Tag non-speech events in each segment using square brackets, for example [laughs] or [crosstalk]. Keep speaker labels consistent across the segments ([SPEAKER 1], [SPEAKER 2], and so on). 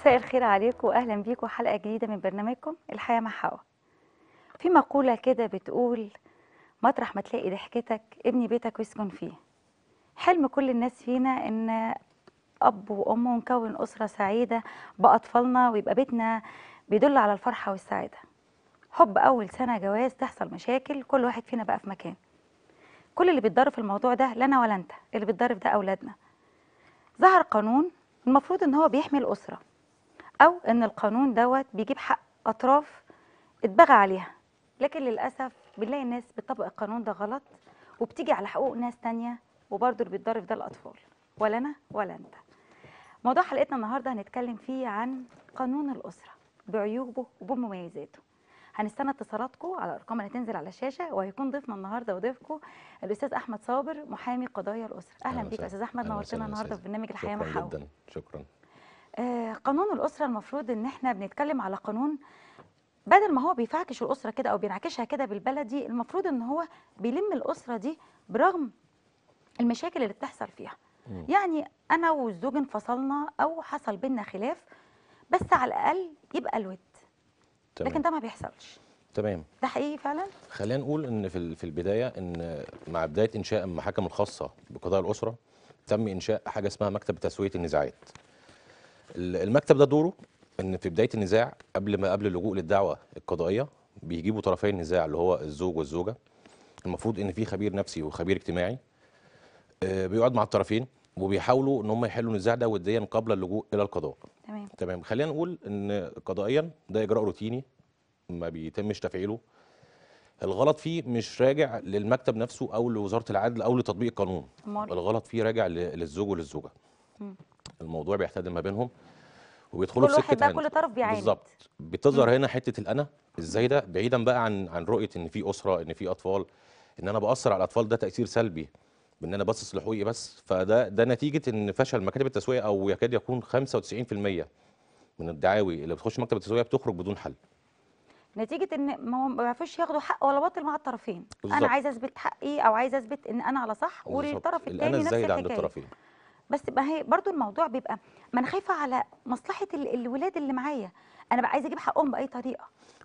[SPEAKER 1] مساء الخير عليكم واهلا بيكم حلقه جديده من برنامجكم الحياه مع حوا في مقوله كده بتقول مطرح ما تلاقي ضحكتك ابني بيتك واسكن فيه حلم كل الناس فينا ان اب وام ونكون اسره سعيده باطفالنا ويبقى بيتنا بيدل على الفرحه والسعاده حب اول سنه جواز تحصل مشاكل كل واحد فينا بقى في مكان كل اللي بيتضرر في الموضوع ده لا انا ولا انت اللي بيتضرر ده اولادنا ظهر قانون المفروض ان هو بيحمي الاسره او ان القانون دوت بيجيب حق اطراف اتبغى عليها لكن للاسف بنلاقي الناس بتطبق القانون ده غلط وبتيجي على حقوق ناس تانية وبرضه اللي بيتضرب ده الاطفال ولا انا ولا انت موضوع حلقتنا النهارده هنتكلم فيه عن قانون الاسره بعيوبه وبمميزاته هنستنى اتصالاتكم على الارقام اللي هتنزل على الشاشه وهيكون ضيفنا النهارده وضيفكم الاستاذ احمد صابر محامي قضايا الاسره اهلا بيك استاذ احمد نورتنا النهارده في برنامج الحياه مع حقوق
[SPEAKER 2] شكرا جدا شكرا
[SPEAKER 1] آه، قانون الاسره المفروض ان احنا بنتكلم على قانون بدل ما هو بيفعكش الاسره كده او بينعكشها كده بالبلدي المفروض ان هو بيلم الاسره دي برغم المشاكل اللي بتحصل فيها يعني انا والزوج انفصلنا او حصل بينا خلاف بس على الاقل يبقى الود تمام. لكن ده ما بيحصلش تمام ده حقيقي فعلا
[SPEAKER 2] خلينا نقول ان في في البدايه ان مع بدايه انشاء المحاكم الخاصه بقضاء الاسره تم انشاء حاجه اسمها مكتب تسويه النزاعات المكتب ده دوره ان في بدايه النزاع قبل ما قبل اللجوء للدعوه القضائيه بيجيبوا طرفي النزاع اللي هو الزوج والزوجه المفروض ان في خبير نفسي وخبير اجتماعي آه، بيقعد مع الطرفين وبيحاولوا ان هم يحلوا النزاع ده وديا قبل اللجوء الى القضاء تمام تمام خلينا نقول ان قضائيا ده اجراء روتيني ما بيتمش تفعيله الغلط فيه مش راجع للمكتب نفسه او لوزاره العدل او لتطبيق القانون الغلط فيه راجع للزوج وللزوجه الموضوع بيحتدم ما بينهم وبيدخلوا في سكه كل واحد كل
[SPEAKER 1] طرف بيعاني بالظبط
[SPEAKER 2] بتظهر هنا حته الانا ازاي ده بعيدا بقى عن عن رؤيه ان في اسره ان في اطفال ان انا باثر على الاطفال ده تاثير سلبي بان انا باصص لحقوقي بس فده ده نتيجه ان فشل مكاتب التسويه او يكاد يكون 95% من الدعاوي اللي بتخش مكتب التسويه بتخرج بدون حل
[SPEAKER 1] نتيجه ان ما بيعرفوش ياخدوا حق ولا باطل مع الطرفين بالزبط. انا عايز اثبت حقي او عايز اثبت ان انا على صح والطرف الثاني نفس الحكايه الطرفين بس ما هي برضو الموضوع بيبقى ما انا خايفه على مصلحه الولاد اللي معايا انا بقى عايزه اجيب حقهم باي طريقه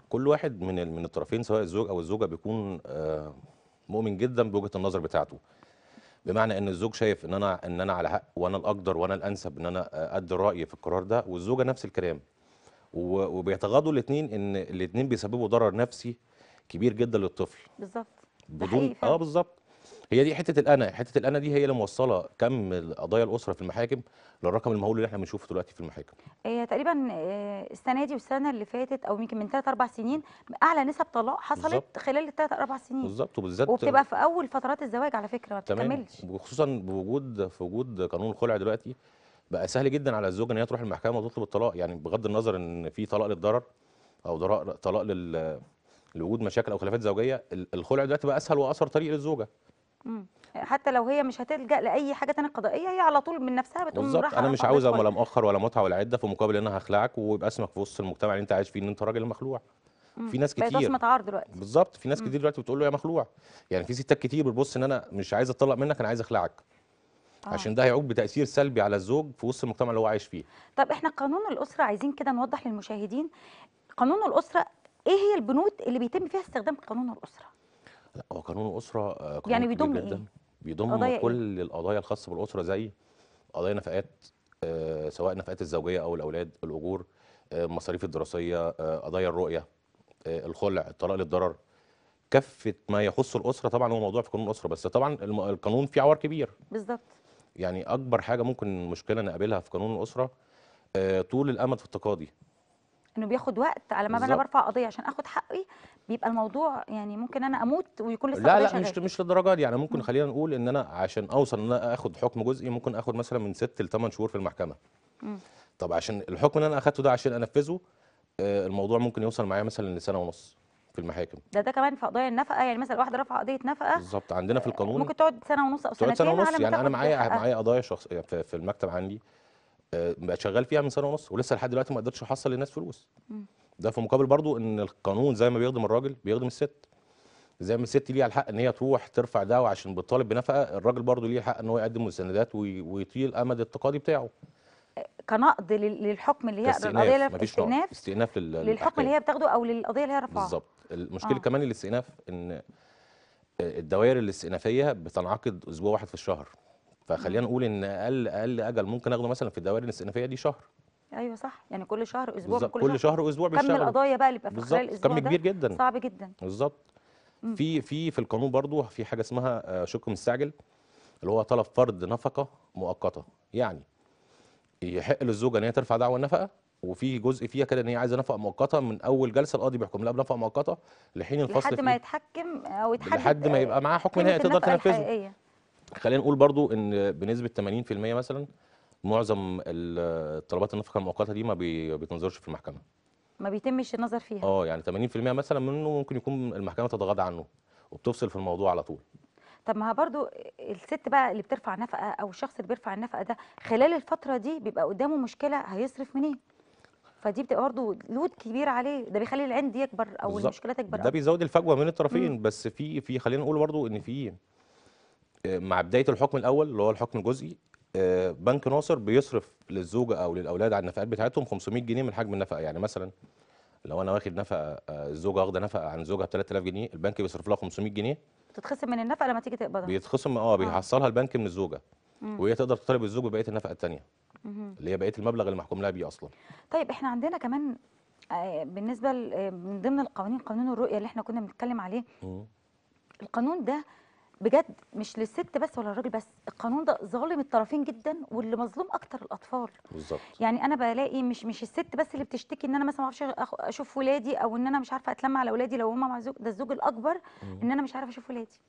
[SPEAKER 2] كل واحد من من الطرفين سواء الزوج او الزوجه بيكون آه، مؤمن جدا بوجهه النظر بتاعته بمعنى ان الزوج شايف ان انا ان انا على حق وانا الاقدر وانا الانسب ان انا ادي رايي في القرار ده والزوجه نفس الكلام وبيتغاضوا الاثنين ان الاثنين بيسببوا ضرر نفسي كبير جدا للطفل بالظبط بدون اه بالظبط هي دي حته الانا حته الانا دي هي اللي موصله كم قضايا الاسره في المحاكم للرقم المهول اللي احنا بنشوفه دلوقتي في المحاكم
[SPEAKER 1] هي تقريبا آه، السنه دي والسنه اللي فاتت او يمكن من 3 4 سنين اعلى نسب طلاق حصلت بالزبط. خلال الثلاث اربع سنين بالظبط
[SPEAKER 2] وبالذات وبتبقى في
[SPEAKER 1] اول فترات الزواج على فكره ما بتكملش
[SPEAKER 2] وخصوصا بوجود في وجود قانون الخلع دلوقتي بقى سهل جدا على الزوجه ان هي تروح المحكمه وتطلب الطلاق يعني بغض النظر ان في طلاق للضرر او طلاق لل لوجود مشاكل او خلافات زوجيه الخلع دلوقتي بقى اسهل واسرع طريق للزوجه
[SPEAKER 1] حتى لو هي مش هتلجا لاي حاجه تانية قضائيه هي على طول من نفسها بتقوم بالظبط انا مش عاوز ولا
[SPEAKER 2] مؤخر ولا متعه ولا عده في مقابل ان انا هخلعك ويبقى اسمك في وسط المجتمع اللي انت عايش فيه ان انت راجل مخلوع في ناس كتير بقت اسمه عار دلوقتي بالظبط في ناس كتير دلوقتي بتقول له يا مخلوع يعني في ستات كتير بتبص ان انا مش عايز اتطلق منك انا عايز اخلعك آه. عشان ده هيعود بتاثير سلبي على الزوج في وسط المجتمع اللي هو عايش فيه
[SPEAKER 1] طب احنا قانون الاسره عايزين كده نوضح للمشاهدين قانون الاسره ايه هي البنود اللي بيتم فيها استخدام قانون الاسره
[SPEAKER 2] لا هو قانون الاسره آه، قانون يعني بيضم ايه؟ بيضم إيه؟ كل إيه؟ القضايا الخاصه بالاسره زي قضايا نفقات آه، سواء نفقات الزوجيه او الاولاد الاجور آه، المصاريف الدراسيه قضايا الرؤيه الخلع الطلاق للضرر كافه ما يخص الاسره طبعا هو موضوع في قانون الاسره بس طبعا القانون فيه عوار كبير بالظبط يعني اكبر حاجه ممكن مشكله نقابلها في قانون الاسره طول الامد في التقاضي
[SPEAKER 1] انه بياخد وقت على ما انا برفع قضيه عشان اخد حقي بيبقى الموضوع يعني ممكن انا اموت ويكون لسه لا لا مش مش
[SPEAKER 2] مش للدرجه دي يعني ممكن خلينا نقول ان انا عشان اوصل ان انا اخد حكم جزئي ممكن اخد مثلا من ست لثمان شهور في المحكمه م. طب عشان الحكم اللي انا اخدته ده عشان انفذه آه، الموضوع ممكن يوصل معايا مثلا لسنه ونص في المحاكم
[SPEAKER 1] ده ده كمان في قضايا النفقه يعني مثلا واحده رفع قضيه نفقه
[SPEAKER 2] بالظبط عندنا في القانون ممكن
[SPEAKER 1] تقعد سنه ونص او سنتين سنه ونص يعني انا معايا معايا
[SPEAKER 2] قضايا شخص في المكتب عندي آه، بقى شغال فيها من سنه ونص ولسه لحد دلوقتي ما قدرتش احصل للناس فلوس ده في مقابل برضو ان القانون زي ما بيخدم الراجل بيخدم الست زي ما الست ليها الحق ان هي تروح ترفع دعوه عشان بتطالب بنفقه الراجل برضو ليه الحق ان هو يقدم مستندات ويطيل امد التقاضي بتاعه
[SPEAKER 1] كنقد للحكم اللي هي القضيه اللي هي استئناف
[SPEAKER 2] استئناف للحكم اللي
[SPEAKER 1] هي بتاخده او للقضيه اللي هي رفعها بالظبط
[SPEAKER 2] المشكله آه. كمان الاستئناف ان آه، الدوائر الاستئنافيه بتنعقد اسبوع واحد في الشهر فخلينا نقول ان اقل اقل اجل ممكن اخده مثلا في الدوائر الاستئنافيه دي شهر
[SPEAKER 1] ايوه صح يعني كل شهر اسبوع كل, كل شهر واسبوع بالشهر كم القضايا بقى اللي بيبقى في خلال الاسبوع كم كبير جدا صعب جدا
[SPEAKER 2] بالظبط في في في القانون برضو في حاجه اسمها آه، شق مستعجل اللي هو طلب فرض نفقه مؤقته يعني يحق للزوجه ان هي ترفع دعوه النفقه وفي جزء فيها كده ان هي عايزه نفقه مؤقته من اول جلسه القاضي بيحكم لها بنفقه مؤقته لحين الفصل لحد ما
[SPEAKER 1] يتحكم او آه، يتحدد لحد ما يبقى معاها حكم نهائي تقدر تنفذه
[SPEAKER 2] خلينا نقول برضو ان بنسبه 80% مثلا معظم الطلبات النفقه المؤقته دي ما بتنظرش في المحكمه
[SPEAKER 1] ما بيتمش النظر فيها
[SPEAKER 2] اه يعني 80% مثلا منه ممكن يكون المحكمه تتغاضى عنه وبتفصل في الموضوع على طول
[SPEAKER 1] طب ما برضو الست بقى اللي بترفع نفقه او الشخص اللي بيرفع النفقه ده خلال الفتره دي بيبقى قدامه مشكله هيصرف منين فدي بتبقى برضه لود كبير عليه ده بيخلي العند يكبر او بالزبط. المشكله تكبر ده بيزود
[SPEAKER 2] الفجوه من الطرفين مم. بس في في خلينا نقول برضه ان في مع بدايه الحكم الاول اللي هو الحكم الجزئي آه، بنك ناصر بيصرف للزوجه او للاولاد على النفقات بتاعتهم 500 جنيه من حجم النفقه يعني مثلا لو انا واخد نفقه آه، الزوجه واخده نفقه عن زوجها ب 3000 جنيه البنك بيصرف لها 500 جنيه
[SPEAKER 1] بتتخصم من النفقه لما تيجي تقبضها
[SPEAKER 2] بيتخصم آه،, اه بيحصلها البنك من الزوجه مم. وهي تقدر تطالب الزوج ببقيه النفقه الثانيه اللي هي بقيه المبلغ اللي محكوم لها بيه اصلا
[SPEAKER 1] طيب احنا عندنا كمان بالنسبه من ضمن القوانين قانون الرؤيه اللي احنا كنا بنتكلم عليه مم. القانون ده بجد مش للست بس ولا للراجل بس القانون ده ظالم الطرفين جدا واللي مظلوم اكتر الاطفال بالظبط يعني انا بلاقي مش مش الست بس اللي بتشتكي ان انا مثلا ما اعرفش اشوف ولادي او ان انا مش عارفه اتلم على ولادي لو هما مع زوج ده الزوج الاكبر ان انا مش عارفه اشوف ولادي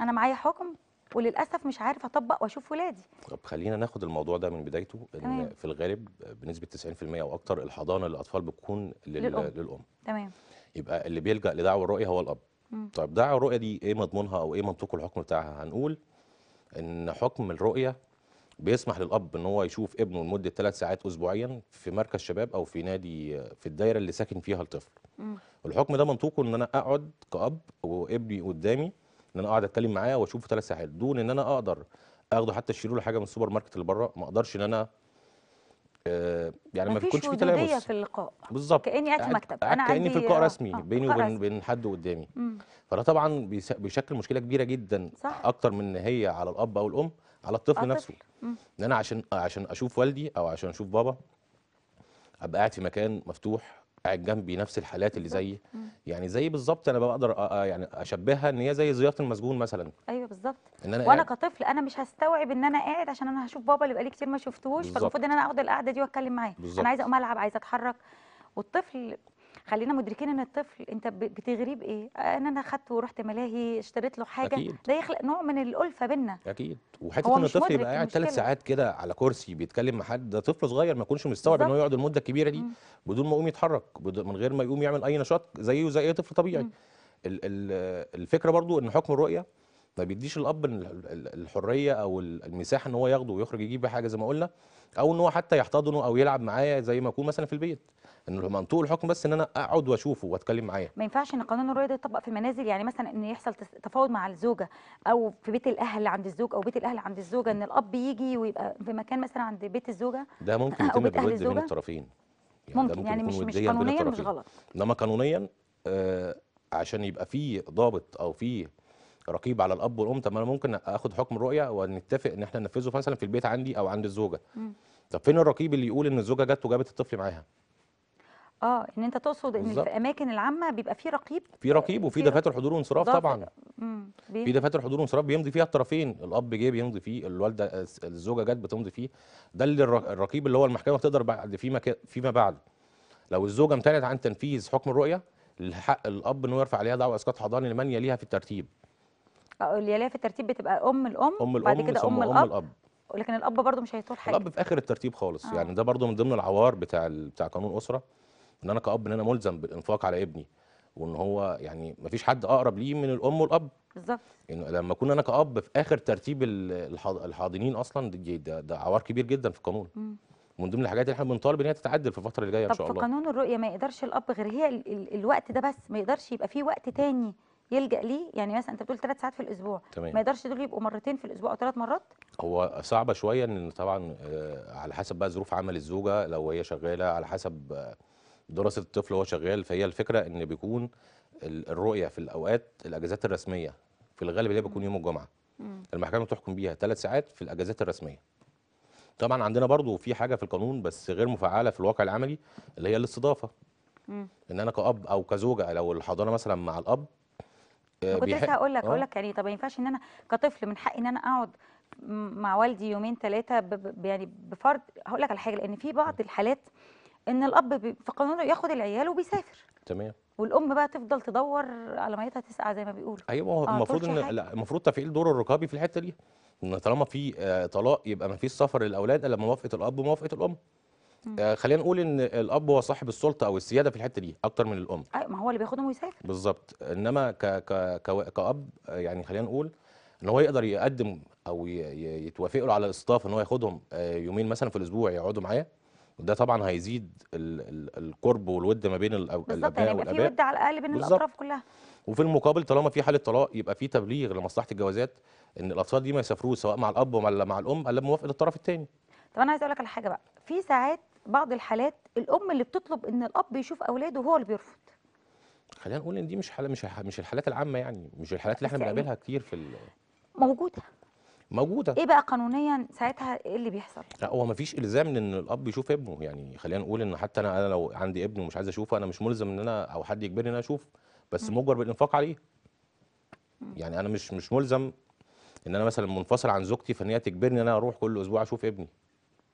[SPEAKER 1] انا معايا حكم وللاسف مش عارفه اطبق واشوف ولادي
[SPEAKER 2] طب خلينا ناخد الموضوع ده من بدايته ان تمام. في الغالب بنسبه 90% او اكتر الحضانه للاطفال بتكون لل... للأم. للام تمام يبقى اللي بيلجا لدعوه الرؤيه هو الاب طيب دعوى الرؤيه دي ايه مضمونها او ايه منطوق الحكم بتاعها هنقول ان حكم الرؤيه بيسمح للاب ان هو يشوف ابنه لمده ثلاث ساعات اسبوعيا في مركز شباب او في نادي في الدايره اللي ساكن فيها الطفل الحكم ده منطوقه ان انا اقعد كاب وابني قدامي ان انا اقعد اتكلم معاه واشوفه ثلاث ساعات دون ان انا اقدر اخده حتى اشيله له حاجه من السوبر ماركت اللي بره ما اقدرش ان انا آه، يعني ما بيكونش في تلامس في
[SPEAKER 1] اللقاء بالظبط كاني قاعد في مكتب انا كاني في لقاء آه، رسمي آه. بيني وبين
[SPEAKER 2] بين حد قدامي فده طبعا بيشكل مشكله كبيره جدا صح. اكتر من ان هي على الاب او الام على الطفل نفسه ان انا عشان عشان اشوف والدي او عشان اشوف بابا ابقى قاعد في مكان مفتوح قاعد جنبي نفس الحالات اللي زيي يعني زي بالظبط انا بقدر يعني اشبهها ان هي زي زياره المسجون مثلا ايوه
[SPEAKER 1] بالظبط إن وانا وانا كطفل انا مش هستوعب ان انا قاعد عشان انا هشوف بابا اللي بقالي كتير ما شفتوش فالمفروض ان انا اخد القعده دي واتكلم معاه انا عايزه اقوم العب عايزه اتحرك والطفل خلينا مدركين ان الطفل انت بتغريه بايه انا انا اخدته ورحت ملاهي اشتريت له حاجه أكيد. ده يخلق نوع من الالفه بينا
[SPEAKER 2] اكيد وحته ان الطفل يبقى قاعد ثلاث ساعات كده على كرسي بيتكلم مع حد ده طفل صغير ما يكونش مستوعب ان هو يقعد المده الكبيره دي مم. بدون ما يقوم يتحرك من غير ما يقوم يعمل اي نشاط زيه زي اي طفل طبيعي ال الفكره برضو ان حكم الرؤيه ما بيديش الاب الحريه او المساحه ان هو ياخده ويخرج يجيب بيه حاجه زي ما قلنا او ان هو حتى يحتضنه او يلعب معايا زي ما يكون مثلا في البيت ان منطوق الحكم بس ان انا اقعد واشوفه واتكلم معاه ما
[SPEAKER 1] ينفعش ان قانون الرؤيه ده يطبق في المنازل يعني مثلا ان يحصل تفاوض مع الزوجه او في بيت الاهل عند الزوج او بيت الاهل عند الزوجه ان الاب يجي ويبقى في مكان مثلا عند بيت الزوجه
[SPEAKER 2] ده ممكن يتم بالود من الطرفين يعني ممكن, ممكن يعني مش مش قانونيا مش غلط انما قانونيا آه عشان يبقى في ضابط او في رقيب على الاب والام طب ما انا ممكن اخد حكم الرؤيه ونتفق ان احنا ننفذه مثلا في البيت عندي او عند الزوجه طب فين الرقيب اللي يقول ان الزوجه جت وجابت الطفل معاها
[SPEAKER 1] اه ان انت تقصد ان بالزبط. في الاماكن العامه بيبقى في رقيب
[SPEAKER 2] في رقيب وفي دفاتر حضور وانصراف طبعا في دفاتر حضور وانصراف بيمضي فيها الطرفين الاب جه بيمضي فيه الوالده الزوجه جت بتمضي فيه ده اللي الرقيب اللي هو المحكمه بتقدر بعد فيما فيما بعد لو الزوجه امتنعت عن تنفيذ حكم الرؤيه الحق الاب انه يرفع عليها دعوه اسقاط حضانه لمن يليها في الترتيب
[SPEAKER 1] آه، اللي يليها في الترتيب بتبقى ام الام, أم الأم بعد كده ام الاب, أم الأب. لكن الاب برضه مش هيطول حاجه الاب في
[SPEAKER 2] اخر الترتيب خالص آه. يعني ده برضه من ضمن العوار بتاع بتاع قانون اسره ان انا كاب ان انا ملزم بالانفاق على ابني وان هو يعني ما فيش حد اقرب ليه من الام والاب بالظبط انه لما اكون انا كاب في اخر ترتيب الحاضنين اصلا ده, ده عوار كبير جدا في القانون من ضمن الحاجات اللي احنا بنطالب ان هي تتعدل في الفتره اللي جايه ان شاء الله طب في
[SPEAKER 1] قانون الرؤيه ما يقدرش الاب غير هي ال ال الوقت ده بس ما يقدرش يبقى في وقت تاني يلجا ليه يعني مثلا انت بتقول ثلاث ساعات في الاسبوع تمام. ما يقدرش دول يبقوا مرتين في الاسبوع او ثلاث مرات
[SPEAKER 2] هو صعبه شويه ان طبعا آه، على حسب بقى ظروف عمل الزوجه لو هي شغاله على حسب آه، دراسه الطفل وهو شغال فهي الفكره ان بيكون الرؤيه في الاوقات الاجازات الرسميه في الغالب اللي هي بيكون يوم الجمعه المحكمه بتحكم بيها ثلاث ساعات في الاجازات الرسميه طبعا عندنا برضو في حاجه في القانون بس غير مفعله في الواقع العملي اللي هي الاستضافه ان انا كاب او كزوجه لو الحضانه مثلا مع الاب آه، كنت لسه هقول لك هقول آه. لك
[SPEAKER 1] يعني طب ما ينفعش ان انا كطفل من حقي ان انا اقعد مع والدي يومين ثلاثه يعني بفرض هقول لك على حاجه لان في بعض الحالات ان الاب في قانونه ياخد العيال وبيسافر تمام والام بقى تفضل تدور على ميتها تسقع زي ما بيقولوا
[SPEAKER 2] ايوه المفروض ان لا المفروض تفعيل دور الرقابي في الحته دي ان طالما في آه، طلاق يبقى ما فيش سفر للاولاد الا بموافقه الاب وموافقه الام آه خلينا نقول ان الاب هو صاحب السلطه او السياده في الحته دي اكتر من الام
[SPEAKER 1] أيوة ما هو اللي بياخدهم ويسافر
[SPEAKER 2] بالظبط انما ك ك كاب آه، يعني خلينا نقول ان هو يقدر يقدم او يتوافقوا على الاصطاف ان هو ياخدهم آه، يومين مثلا في الاسبوع يقعدوا معايا وده طبعا هيزيد القرب والود ما بين بالظبط يعني الابناء يبقى في ود
[SPEAKER 1] على الاقل بين بالزبط. الاطراف كلها
[SPEAKER 2] وفي المقابل طالما في حاله طلاق يبقى في تبليغ لمصلحه الجوازات ان الاطفال دي ما يسافروش سواء مع الاب ولا مع الام الا بموافقه الطرف الثاني
[SPEAKER 1] طب انا عايز اقول لك على حاجه بقى في ساعات بعض الحالات الام اللي بتطلب ان الاب يشوف اولاده هو اللي بيرفض
[SPEAKER 2] خلينا نقول ان دي مش حالة مش مش الحالات العامه يعني مش الحالات اللي احنا يعني بنقابلها كتير في ال... موجوده موجوده ايه
[SPEAKER 1] بقى قانونيا ساعتها ايه اللي بيحصل
[SPEAKER 2] لا هو مفيش الزام ان الاب يشوف ابنه يعني خلينا نقول ان حتى انا انا لو عندي ابن ومش عايز اشوفه انا مش ملزم ان انا او حد يجبرني ان انا اشوفه بس م. مجبر بالانفاق عليه م. يعني انا مش مش ملزم ان انا مثلا منفصل عن زوجتي فان هي تجبرني ان انا اروح كل اسبوع اشوف ابني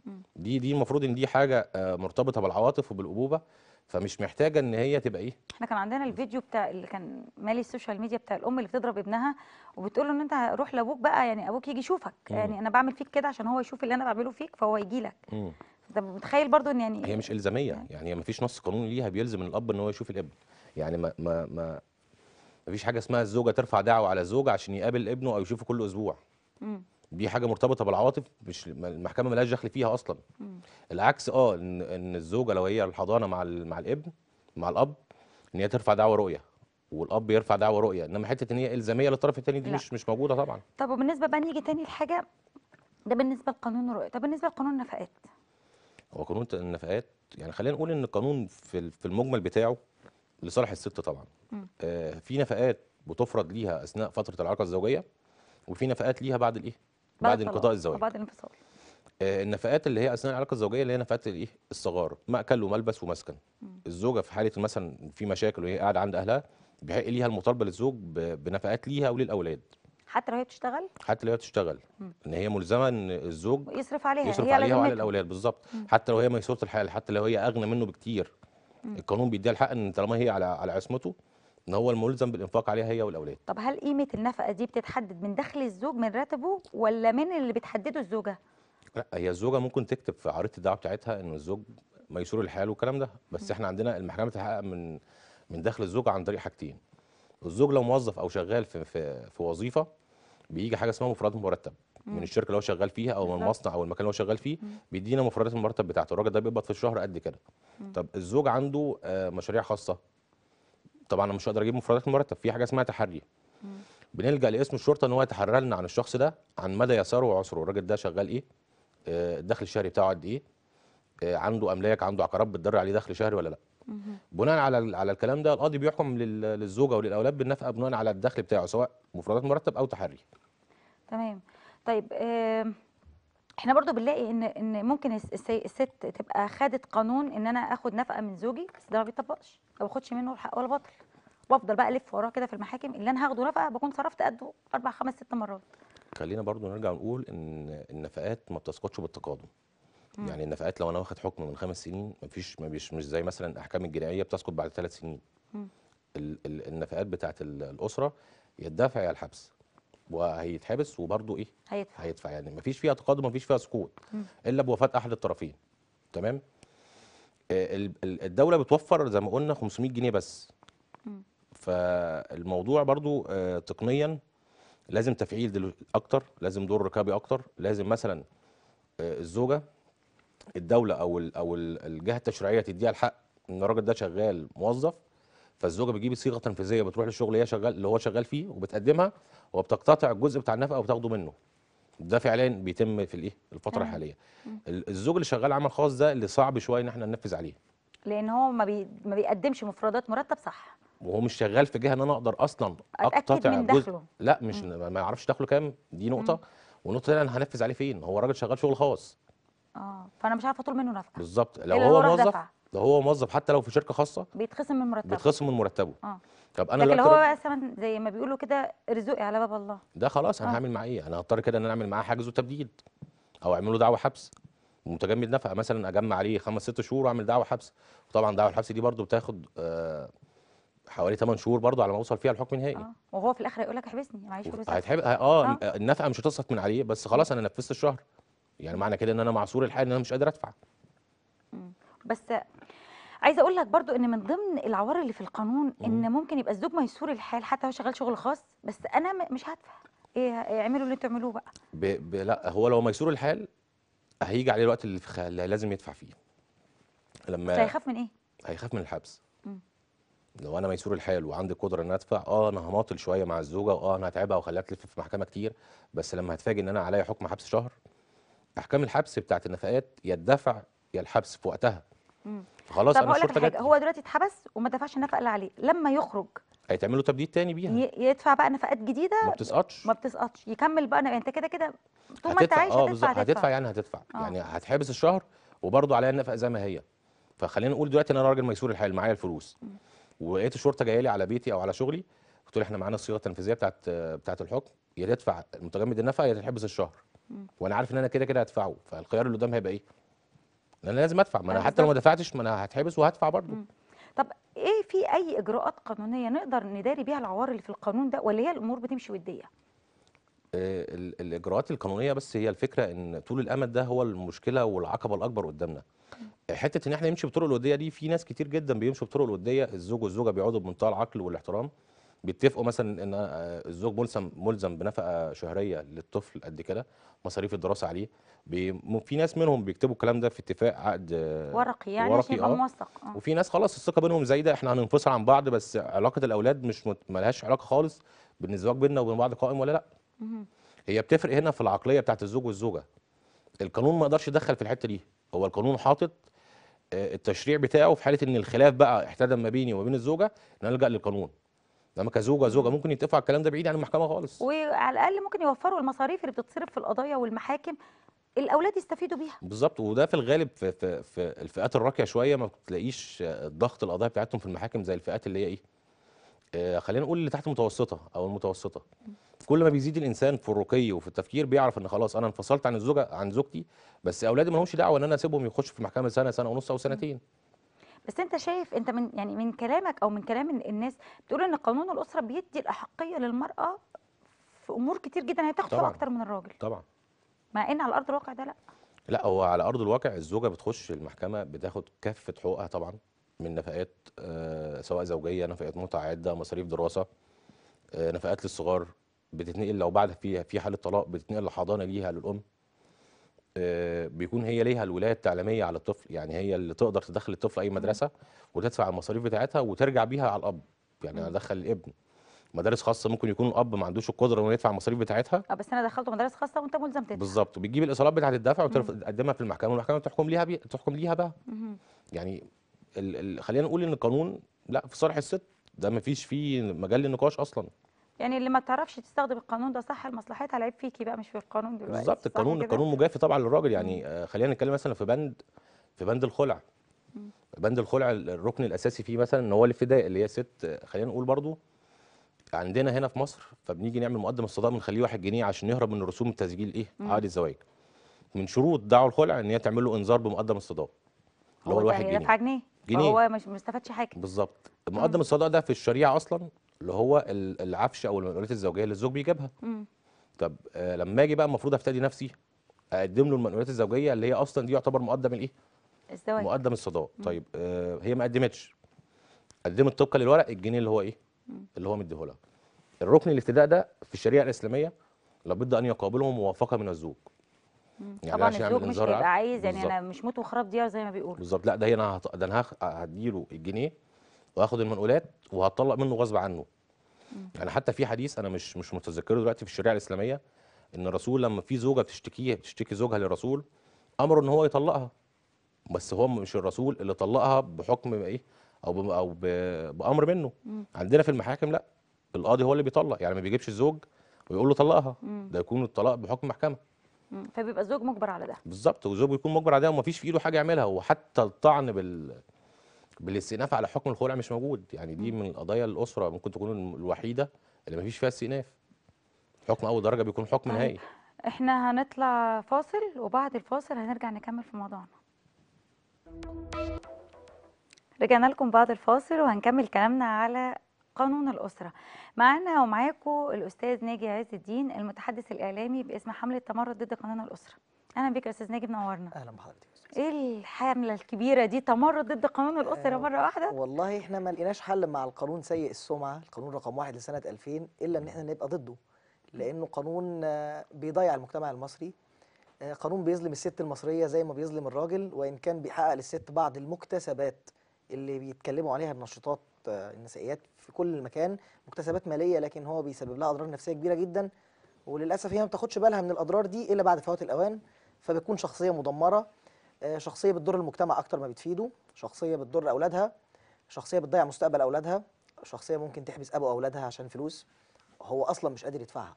[SPEAKER 2] م. دي دي المفروض ان دي حاجه آه، مرتبطه بالعواطف وبالابوبه فمش محتاجه ان هي تبقى ايه
[SPEAKER 1] احنا كان عندنا الفيديو بتاع اللي كان مالي السوشيال ميديا بتاع الام اللي بتضرب ابنها وبتقول له ان انت روح لابوك بقى يعني ابوك يجي يشوفك مم. يعني انا بعمل فيك كده عشان هو يشوف اللي انا بعمله فيك فهو يجي لك انت متخيل برضو ان يعني
[SPEAKER 2] هي مش الزاميه يعني, يعني ما فيش نص قانوني ليها بيلزم الاب ان هو يشوف الابن يعني ما ما ما ما فيش حاجه اسمها الزوجه ترفع دعوه على الزوج عشان يقابل ابنه او يشوفه كل اسبوع مم. دي حاجه مرتبطه بالعواطف مش المحكمه مالهاش دخل فيها اصلا مم. العكس اه ان ان الزوجه لو هي الحضانه مع مع الابن مع الاب ان هي ترفع دعوه رؤيه والاب يرفع دعوه رؤيه انما حته ان هي الزاميه للطرف الثاني دي لا. مش مش موجوده طبعا
[SPEAKER 1] طب وبالنسبه بقى نيجي تاني لحاجه ده بالنسبه لقانون الرؤيه طب بالنسبه لقانون النفقات
[SPEAKER 2] هو قانون النفقات يعني خلينا نقول ان القانون في في المجمل بتاعه لصالح الست طبعا آه في نفقات بتفرض ليها اثناء فتره العلاقه الزوجيه وفي نفقات ليها بعد الايه بعد انقضاء الزواج بعد الانفصال آه، النفقات اللي هي اثناء العلاقه الزوجيه اللي هي نفقات الايه الصغار ماكل وملبس ومسكن الزوجه في حاله مثلا في مشاكل وهي قاعده عند اهلها بيحق ليها المطالبه للزوج بنفقات ليها وللاولاد
[SPEAKER 1] حتى لو هي بتشتغل
[SPEAKER 2] حتى لو هي بتشتغل ان هي ملزمه ان الزوج
[SPEAKER 1] يصرف عليها يصرف عليها وعلى الاولاد
[SPEAKER 2] بالظبط حتى لو هي ميسوره الحال حتى لو هي اغنى منه بكتير القانون بيديها الحق ان طالما هي على على عصمته ان هو الملزم بالانفاق عليها هي والاولاد
[SPEAKER 1] طب هل قيمه النفقه دي بتتحدد من دخل الزوج من راتبه ولا من اللي بتحدده الزوجه
[SPEAKER 2] لا هي الزوجه ممكن تكتب في عريضه الدعوه بتاعتها ان الزوج ميسور الحال والكلام ده بس م. احنا عندنا المحكمه بتحقق من من دخل الزوج عن طريق حاجتين الزوج لو موظف او شغال في في, في وظيفه بيجي حاجه اسمها مفردات مرتب من الشركه اللي هو شغال فيها او من المصنع او المكان اللي هو شغال فيه بيدينا مفردات المرتب بتاعته الراجل ده بيقبض في الشهر قد كده طب الزوج عنده آه، مشاريع خاصه طبعا انا مش هقدر اجيب مفردات المرتب في حاجه اسمها تحري بنلجا لاسم الشرطه ان هو يتحرى لنا عن الشخص ده عن مدى يساره وعسره الراجل ده شغال ايه الدخل آه، الشهري بتاعه قد ايه آه، عنده املاك عنده عقارات بتدر عليه دخل شهري ولا لا بناء على على الكلام ده القاضي بيحكم للزوجه وللاولاد بالنفقه بناء على الدخل بتاعه سواء مفردات مرتب او تحري
[SPEAKER 1] تمام طيب آه احنا برضو بنلاقي ان ان ممكن الست تبقى خدت قانون ان انا اخد نفقه من زوجي بس ده ما بيطبقش ما باخدش منه الحق ولا بطل وافضل بقى الف وراه كده في المحاكم اللي انا هاخده نفقه بكون صرفت قده اربع خمس ست مرات
[SPEAKER 2] خلينا برضو نرجع نقول ان النفقات ما بتسقطش بالتقادم يعني النفقات لو انا واخد حكم من خمس سنين مفيش ما مش زي مثلا الاحكام الجنائيه بتسقط بعد ثلاث سنين النفقات بتاعت الاسره يدفع يا الحبس وهيتحبس وبرضه ايه هيدفع هيدفع يعني مفيش فيها تقادم مفيش فيها سقوط الا بوفاه احد الطرفين تمام آه، الدوله بتوفر زي ما قلنا 500 جنيه بس م. فالموضوع برضو آه، تقنيا لازم تفعيل اكتر لازم دور ركابي اكتر لازم مثلا آه، الزوجه الدوله او او الجهه التشريعيه تديها الحق ان الراجل ده شغال موظف فالزوجه بتجيب صيغه تنفيذيه بتروح للشغل اللي هي شغال اللي هو شغال فيه وبتقدمها وبتقتطع الجزء بتاع النفقه وبتاخده منه ده فعليا بيتم في الايه الفتره الحاليه الزوج اللي شغال عمل خاص ده اللي صعب شويه ان احنا ننفذ عليه
[SPEAKER 1] لان هو ما, بي... ما بيقدمش مفردات مرتب صح
[SPEAKER 2] وهو مش شغال في جهه ان انا اقدر اصلا اقتطع من دخله. جزء لا مش م. ما يعرفش دخله كام دي نقطه م. والنقطه ثانيه انا هنفذ عليه فين هو راجل شغال شغل خاص
[SPEAKER 1] اه فانا مش عارفه اطول منه نفقه
[SPEAKER 2] بالظبط لو هو موظف ده هو موظف حتى لو في شركه خاصه
[SPEAKER 1] بيتخصم من مرتبه بيتخصم
[SPEAKER 2] من مرتبه اه طب انا لكن هو بقى
[SPEAKER 1] ثمن زي ما بيقولوا كده رزقي على باب الله
[SPEAKER 2] ده خلاص انا آه. هعمل معاه ايه انا هضطر كده ان انا اعمل معاه حجز وتبديد او اعمل له دعوه حبس متجمد نفقه مثلا اجمع عليه خمس ست شهور واعمل دعوه حبس وطبعا دعوه الحبس دي برده بتاخد آه حوالي 8 شهور برضه على ما اوصل فيها الحكم النهائي آه.
[SPEAKER 1] وهو في الاخر يقول لك احبسني معيش فلوس هيتحب
[SPEAKER 2] اه, آه. النفقه مش هتسقط من عليه بس خلاص انا نفذت الشهر يعني معنى كده ان انا معصور الحال ان انا مش قادر ادفع
[SPEAKER 1] بس عايزه اقول لك برضو ان من ضمن العوار اللي في القانون ان ممكن يبقى الزوج ميسور الحال حتى هو شغال شغل خاص بس انا مش هدفع ايه اعملوا اللي انتوا تعملوه بقى
[SPEAKER 2] ب... ب... لا هو لو ميسور الحال هيجي عليه الوقت اللي, في... اللي لازم يدفع فيه لما هيخاف من ايه هيخاف من الحبس مم. لو انا ميسور الحال وعندي قدره ان ادفع اه انا هماطل شويه مع الزوجه واه انا هتعبها وخليها تلف في محكمه كتير بس لما هتفاجئ ان انا عليا حكم حبس شهر احكام الحبس بتاعت النفقات يدفع يا الحبس في وقتها مم. خلاص طب انا الشرطه جت هو
[SPEAKER 1] دلوقتي اتحبس وما دفعش النفقه اللي عليه لما يخرج
[SPEAKER 2] هيتعمل له تبديد تاني بيها
[SPEAKER 1] يدفع بقى نفقات جديده ما
[SPEAKER 2] بتسقطش ما
[SPEAKER 1] بتسقطش يكمل بقى يعني انت كده كده طول ما انت عايش آه، هتدفع, هتدفع, هتدفع, هتدفع يعني
[SPEAKER 2] هتدفع آه. يعني هتحبس الشهر وبرضه عليها النفقه زي ما هي فخلينا نقول دلوقتي ان انا راجل ميسور الحال معايا الفلوس ولقيت الشرطه جايه لي على بيتي او على شغلي قلت له احنا معانا الصيغه التنفيذيه بتاعت بتاعت الحكم يا تدفع متجمد النفقه يا الشهر وانا عارف ان انا كده كده هدفعه فالخيار اللي قدام هيبقى ايه؟ انا لازم ادفع ما انا حتى لو ما دفعتش ما انا هتحبس وهدفع برضه
[SPEAKER 1] طب ايه في اي اجراءات قانونيه نقدر نداري بيها العوار اللي في القانون ده ولا هي الامور بتمشي وديه
[SPEAKER 2] آه، الاجراءات القانونيه بس هي الفكره ان طول الامد ده هو المشكله والعقبه الاكبر قدامنا حته ان احنا نمشي بطرق الوديه دي في ناس كتير جدا بيمشوا بطرق الوديه الزوج والزوجه بيقعدوا بمنتهى العقل والاحترام بيتفقوا مثلا ان آه، الزوج ملزم ملزم بنفقه شهريه للطفل قد كده مصاريف الدراسه عليه في ناس منهم بيكتبوا الكلام ده في اتفاق عقد
[SPEAKER 1] ورقي يعني ورقي يبقى آه. موثق آه.
[SPEAKER 2] وفي ناس خلاص الثقه بينهم زايده احنا هننفصل عن بعض بس علاقه الاولاد مش مالهاش ملهاش علاقه خالص بان الزواج بيننا وبين بعض قائم ولا لا هي بتفرق هنا في العقليه بتاعت الزوج والزوجه القانون ما يقدرش يدخل في الحته دي هو القانون حاطط آه، التشريع بتاعه في حاله ان الخلاف بقى احتدم ما بيني وما بين الزوجه نلجا للقانون انما كزوجه زوجه ممكن يتقفع الكلام ده بعيد عن المحكمه خالص
[SPEAKER 1] وعلى الاقل ممكن يوفروا المصاريف اللي بتتصرف في القضايا والمحاكم الاولاد يستفيدوا بيها
[SPEAKER 2] بالظبط وده في الغالب في, في, في الفئات الراقيه شويه ما بتلاقيش ضغط القضايا بتاعتهم في المحاكم زي الفئات اللي هي ايه آه خلينا نقول اللي تحت المتوسطه او المتوسطه كل ما بيزيد الانسان في الرقي وفي التفكير بيعرف ان خلاص انا انفصلت عن الزوجه عن زوجتي بس اولادي ما لهمش دعوه ان انا اسيبهم يخشوا في المحكمه سنه سنه ونص او سنتين
[SPEAKER 1] بس انت شايف انت من يعني من كلامك او من كلام الناس بتقول ان قانون الاسره بيدي الاحقيه للمراه في امور كتير جدا هي تاخد اكتر من الراجل طبعا مع ان على ارض الواقع ده لا
[SPEAKER 2] لا هو على ارض الواقع الزوجه بتخش المحكمه بتاخد كافه حقوقها طبعا من نفقات آه، سواء زوجيه نفقات متعدده مصاريف دراسه آه، نفقات للصغار بتتنقل لو بعد في في حاله طلاق بتتنقل الحضانه ليها للام بيكون هي ليها الولايه التعليميه على الطفل يعني هي اللي تقدر تدخل الطفل اي مدرسه وتدفع المصاريف بتاعتها وترجع بيها على الاب يعني انا ادخل الابن مدارس خاصه ممكن يكون الاب ما عندوش القدره انه يدفع المصاريف بتاعتها
[SPEAKER 1] اه بس انا دخلته مدارس خاصه وانت ملزم تدفع بالظبط
[SPEAKER 2] وبتجيب الاصالات بتاعت الدفع وتقدمها في المحكمه والمحكمه تحكم ليها بي... تحكم ليها بقى يعني ال... ال... خلينا نقول ان القانون لا في صالح الست ده ما فيش فيه مجال للنقاش اصلا
[SPEAKER 1] يعني اللي ما تعرفش تستخدم القانون ده صح لمصلحتها العيب فيكي بقى مش في القانون دلوقتي بالظبط القانون القانون
[SPEAKER 2] مجافي طبعا للراجل يعني آه، خلينا نتكلم مثلا في بند في بند الخلع بند الخلع الركن الاساسي فيه مثلا ان هو الفداء اللي هي ست خلينا نقول برضو عندنا هنا في مصر فبنيجي نعمل مقدم الصداق بنخليه 1 جنيه عشان يهرب من رسوم التسجيل ايه عقد الزواج من شروط دعوى الخلع ان هي تعمل له انذار بمقدم الصداق اللي هو 1 جنيه جنيه هو
[SPEAKER 1] مش مستفادش حاجه
[SPEAKER 2] بالظبط مقدم الصداق ده في الشريعه اصلا اللي هو العفش او المنقولات الزوجيه اللي الزوج بيجيبها مم. طب آه لما اجي بقى المفروض افتدي نفسي اقدم له المنقولات الزوجيه اللي هي اصلا دي يعتبر مقدم الايه الزواج مقدم الصداق طيب آه هي ما قدمتش قدمت طبقا للورق الجنيه اللي هو ايه مم. اللي هو مديه لها الركن الافتداء ده في الشريعه الاسلاميه لابد ان يقابله موافقه من الزوج
[SPEAKER 1] يعني طبعا الزوج مش هيبقى عايز يعني بالزبط. انا مش موت وخراب ديار زي ما بيقولوا
[SPEAKER 2] بالظبط لا ده هي ده انا هديله الجنيه واخد المنقولات وهطلق منه غصب عنه يعني حتى في حديث انا مش مش متذكره دلوقتي في الشريعه الاسلاميه ان الرسول لما في زوجه بتشتكيه بتشتكي زوجها للرسول امره ان هو يطلقها بس هو مش الرسول اللي طلقها بحكم ايه او او بامر منه مم. عندنا في المحاكم لا القاضي هو اللي بيطلق يعني ما بيجيبش الزوج ويقول له طلقها مم. ده يكون الطلاق بحكم محكمه
[SPEAKER 1] فبيبقى الزوج مجبر على ده
[SPEAKER 2] بالظبط والزوج بيكون مجبر على ده ومفيش في ايده حاجه يعملها وحتى الطعن بال بالاستئناف على حكم الخلع مش موجود يعني دي من القضايا الاسره ممكن تكون الوحيده اللي ما فيش فيها استئناف حكم اول درجه بيكون حكم طيب، نهائي
[SPEAKER 1] احنا هنطلع فاصل وبعد الفاصل هنرجع نكمل في موضوعنا رجعنا لكم بعد الفاصل وهنكمل كلامنا على قانون الأسرة معانا ومعاكم الأستاذ ناجي عز الدين المتحدث الإعلامي باسم حملة تمرد ضد قانون الأسرة أهلا بك يا أستاذ ناجي منورنا أهلا بحضرتك ايه الحمله الكبيره دي تمرد ضد قانون الاسره آه مره واحده والله احنا ما لقيناش حل مع القانون سيء
[SPEAKER 3] السمعه القانون رقم واحد لسنه 2000 الا ان احنا نبقى ضده لانه قانون بيضيع المجتمع المصري آه، قانون بيظلم الست المصريه زي ما بيظلم الراجل وان كان بيحقق للست بعض المكتسبات اللي بيتكلموا عليها النشطات آه، النسائيات في كل مكان مكتسبات ماليه لكن هو بيسبب لها اضرار نفسيه كبيره جدا وللاسف هي ما بتاخدش بالها من الاضرار دي الا بعد فوات الاوان فبتكون شخصيه مدمره آه، شخصيه بتضر المجتمع اكتر ما بتفيده شخصيه بتضر اولادها شخصيه بتضيع مستقبل اولادها شخصيه ممكن تحبس ابو اولادها عشان فلوس هو اصلا مش قادر يدفعها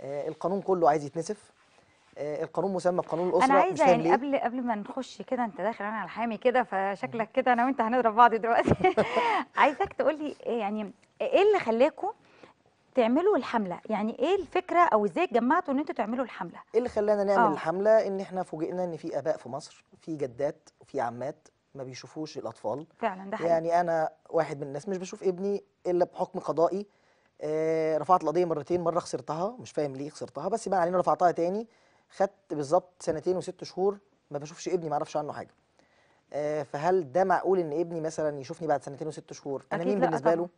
[SPEAKER 3] آه القانون كله عايز يتنسف آه القانون مسمى بقانون الاسره انا عايزه يعني قبل
[SPEAKER 1] قبل ما نخش كده انت داخل انا على الحامي كده فشكلك كده انا وانت هنضرب بعض دلوقتي [laughs] عايزك تقول لي يعني ايه اللي خلاكم تعملوا الحمله يعني ايه الفكره او ازاي اتجمعتوا ان انتوا تعملوا الحمله ايه اللي خلانا نعمل أوه.
[SPEAKER 3] الحمله ان احنا فوجئنا ان في اباء في مصر في جدات وفي عمات ما بيشوفوش الاطفال فعلا ده حقيقي. يعني انا واحد من الناس مش بشوف ابني الا بحكم قضائي آه رفعت القضيه مرتين مره خسرتها مش فاهم ليه خسرتها بس بقى علينا رفعتها تاني خدت بالظبط سنتين وست شهور ما بشوفش ابني ما اعرفش عنه حاجه آه فهل ده معقول ان ابني مثلا يشوفني بعد سنتين وست شهور انا مين بالنسبه له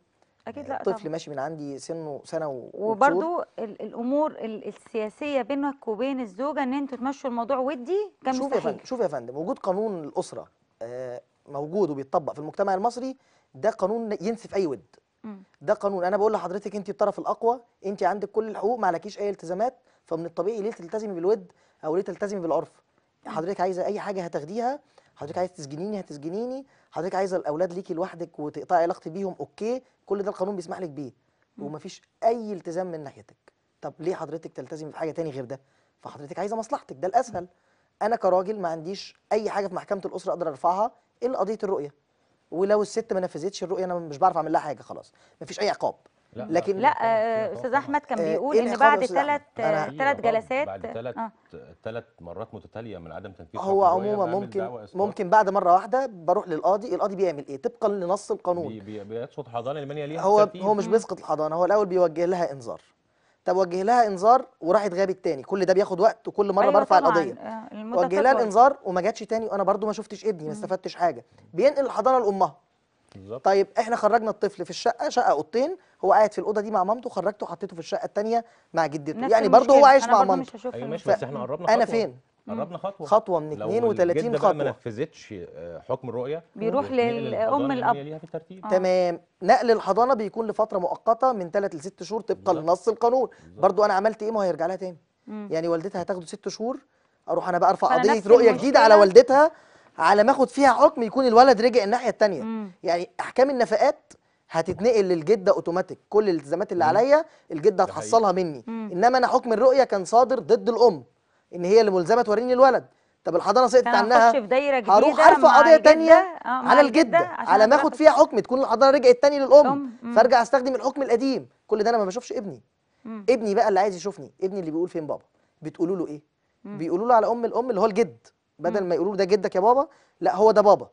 [SPEAKER 1] اكيد لا طفل ماشي
[SPEAKER 3] من عندي سنه سنه وبرده
[SPEAKER 1] الامور السياسيه بينك وبين الزوجه ان انتوا تمشوا الموضوع ودي كان شوف مستحيل
[SPEAKER 3] شوف يا فندم وجود قانون الاسره آه، موجود وبيتطبق في المجتمع المصري ده قانون ينسف اي ود ده قانون انا بقول لحضرتك انت الطرف الاقوى انت عندك كل الحقوق ما عليكيش اي التزامات فمن الطبيعي ليه تلتزمي بالود او ليه تلتزمي بالعرف حضرتك عايزه اي حاجه هتاخديها حضرتك عايز تسجنيني هتسجنيني حضرتك عايزه الاولاد ليكي لوحدك وتقطعي علاقتي بيهم اوكي كل ده القانون بيسمح لك بيه ومفيش اي التزام من ناحيتك طب ليه حضرتك تلتزم بحاجه تاني غير ده فحضرتك عايزه مصلحتك ده الاسهل انا كراجل ما عنديش اي حاجه في محكمه الاسره اقدر ارفعها الا قضيه الرؤيه ولو الست ما نفذتش الرؤيه انا مش بعرف اعمل لها حاجه خلاص
[SPEAKER 2] مفيش اي عقاب لا لكن لا
[SPEAKER 1] آه، استاذ احمد كان آه، بيقول إيه ان بعد ثلاث ثلاث آه، أيوة، جلسات بعد ثلاث
[SPEAKER 2] ثلاث آه. مرات متتاليه من عدم تنفيذ هو عموما ممكن
[SPEAKER 3] ممكن بعد مره واحده بروح للقاضي القاضي بيعمل ايه طبقا لنص القانون بي
[SPEAKER 2] بي بيسقط حضانه الماليه ليها هو هو مش
[SPEAKER 3] بيسقط الحضانه هو الاول بيوجه لها انذار طب وجه لها انذار وراحت غابت تاني كل ده بياخد وقت وكل مره أيوة برفع القضيه
[SPEAKER 1] وجه لها الانذار
[SPEAKER 3] وما جاتش تاني وانا برده ما شفتش ابني ما استفدتش حاجه بينقل الحضانه لامها بالظبط طيب احنا خرجنا الطفل في الشقه شقه اوضتين هو قاعد في الاوضه دي مع مامته خرجته وحطيته في الشقه الثانيه مع جدته يعني برضه هو عايش مع مامته ايوه ماشي بس احنا قربنا انا فين قربنا خطوه خطوه من 32 خطوه لو ما
[SPEAKER 2] نفذتش آه، حكم الرؤيه بيروح للام يعني الاب آه.
[SPEAKER 3] تمام نقل الحضانه بيكون لفتره مؤقته من 3 ل 6 شهور طبقا لنص القانون برضو انا عملت ايه ما هيرجع لها تاني مم. يعني والدتها هتاخده 6 شهور اروح انا بقى ارفع قضيه رؤيه جديده على والدتها على ما اخد فيها حكم يكون الولد رجع الناحيه الثانيه يعني احكام النفقات هتتنقل للجده اوتوماتيك كل الالتزامات اللي عليا الجده هتحصلها مني مم. انما انا حكم الرؤيه كان صادر ضد الام ان هي اللي ملزمه توريني الولد طب الحضانه سقطت عنها في
[SPEAKER 1] دايره جديده هروح ارفع قضيه ثانيه آه على الجده على ما
[SPEAKER 3] اخد فيها حكم تكون الحضانه رجعت تاني للام فارجع استخدم الحكم القديم كل ده انا ما بشوفش ابني مم. ابني بقى اللي عايز يشوفني ابني اللي بيقول فين بابا بتقولوا له ايه بيقولوا له على ام الام اللي هو الجد بدل ما يقولوا ده جدك يا بابا لا هو ده بابا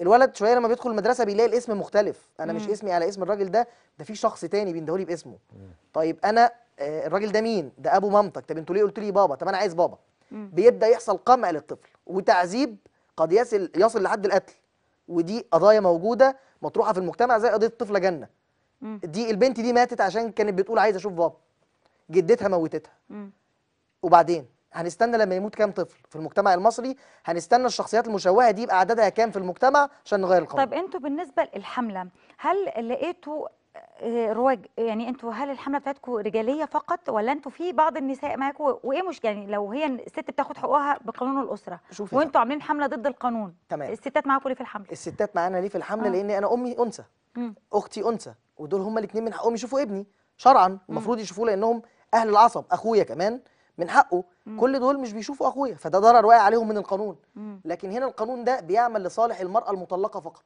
[SPEAKER 3] الولد شويه لما بيدخل المدرسه بيلاقي الاسم مختلف انا مم. مش اسمي على اسم الراجل ده ده في شخص تاني بيندهولي باسمه مم. طيب انا آه، الراجل ده مين ده ابو مامتك طب انتوا ليه قلت لي بابا طب انا عايز بابا مم. بيبدا يحصل قمع للطفل وتعذيب قد يصل يصل لحد القتل ودي قضايا موجوده مطروحه في المجتمع زي قضيه الطفله جنه مم. دي البنت دي ماتت عشان كانت بتقول عايزه اشوف بابا جدتها موتتها مم. وبعدين هنستنى لما يموت كام طفل في المجتمع المصري هنستنى الشخصيات المشوهه دي يبقى عددها كام في المجتمع عشان نغير القانون طيب
[SPEAKER 1] انتوا بالنسبه للحمله هل لقيتوا آه، رواج يعني انتوا هل الحمله بتاعتكم رجاليه فقط ولا انتوا في بعض النساء معاكم وايه مش يعني لو هي الست بتاخد حقوقها بقانون الاسره وانتوا عاملين حمله ضد القانون تمام الستات معاكم ليه في الحمله الستات معانا ليه في الحمله آه. لان
[SPEAKER 3] انا امي انثى
[SPEAKER 1] اختي انثى
[SPEAKER 3] ودول هما الاثنين من حقهم يشوفوا ابني شرعا المفروض يشوفوه لانهم اهل العصب اخويا كمان من حقه مم. كل دول مش بيشوفوا اخويا فده ضرر واقع عليهم من القانون مم. لكن هنا القانون ده بيعمل لصالح المراه المطلقه فقط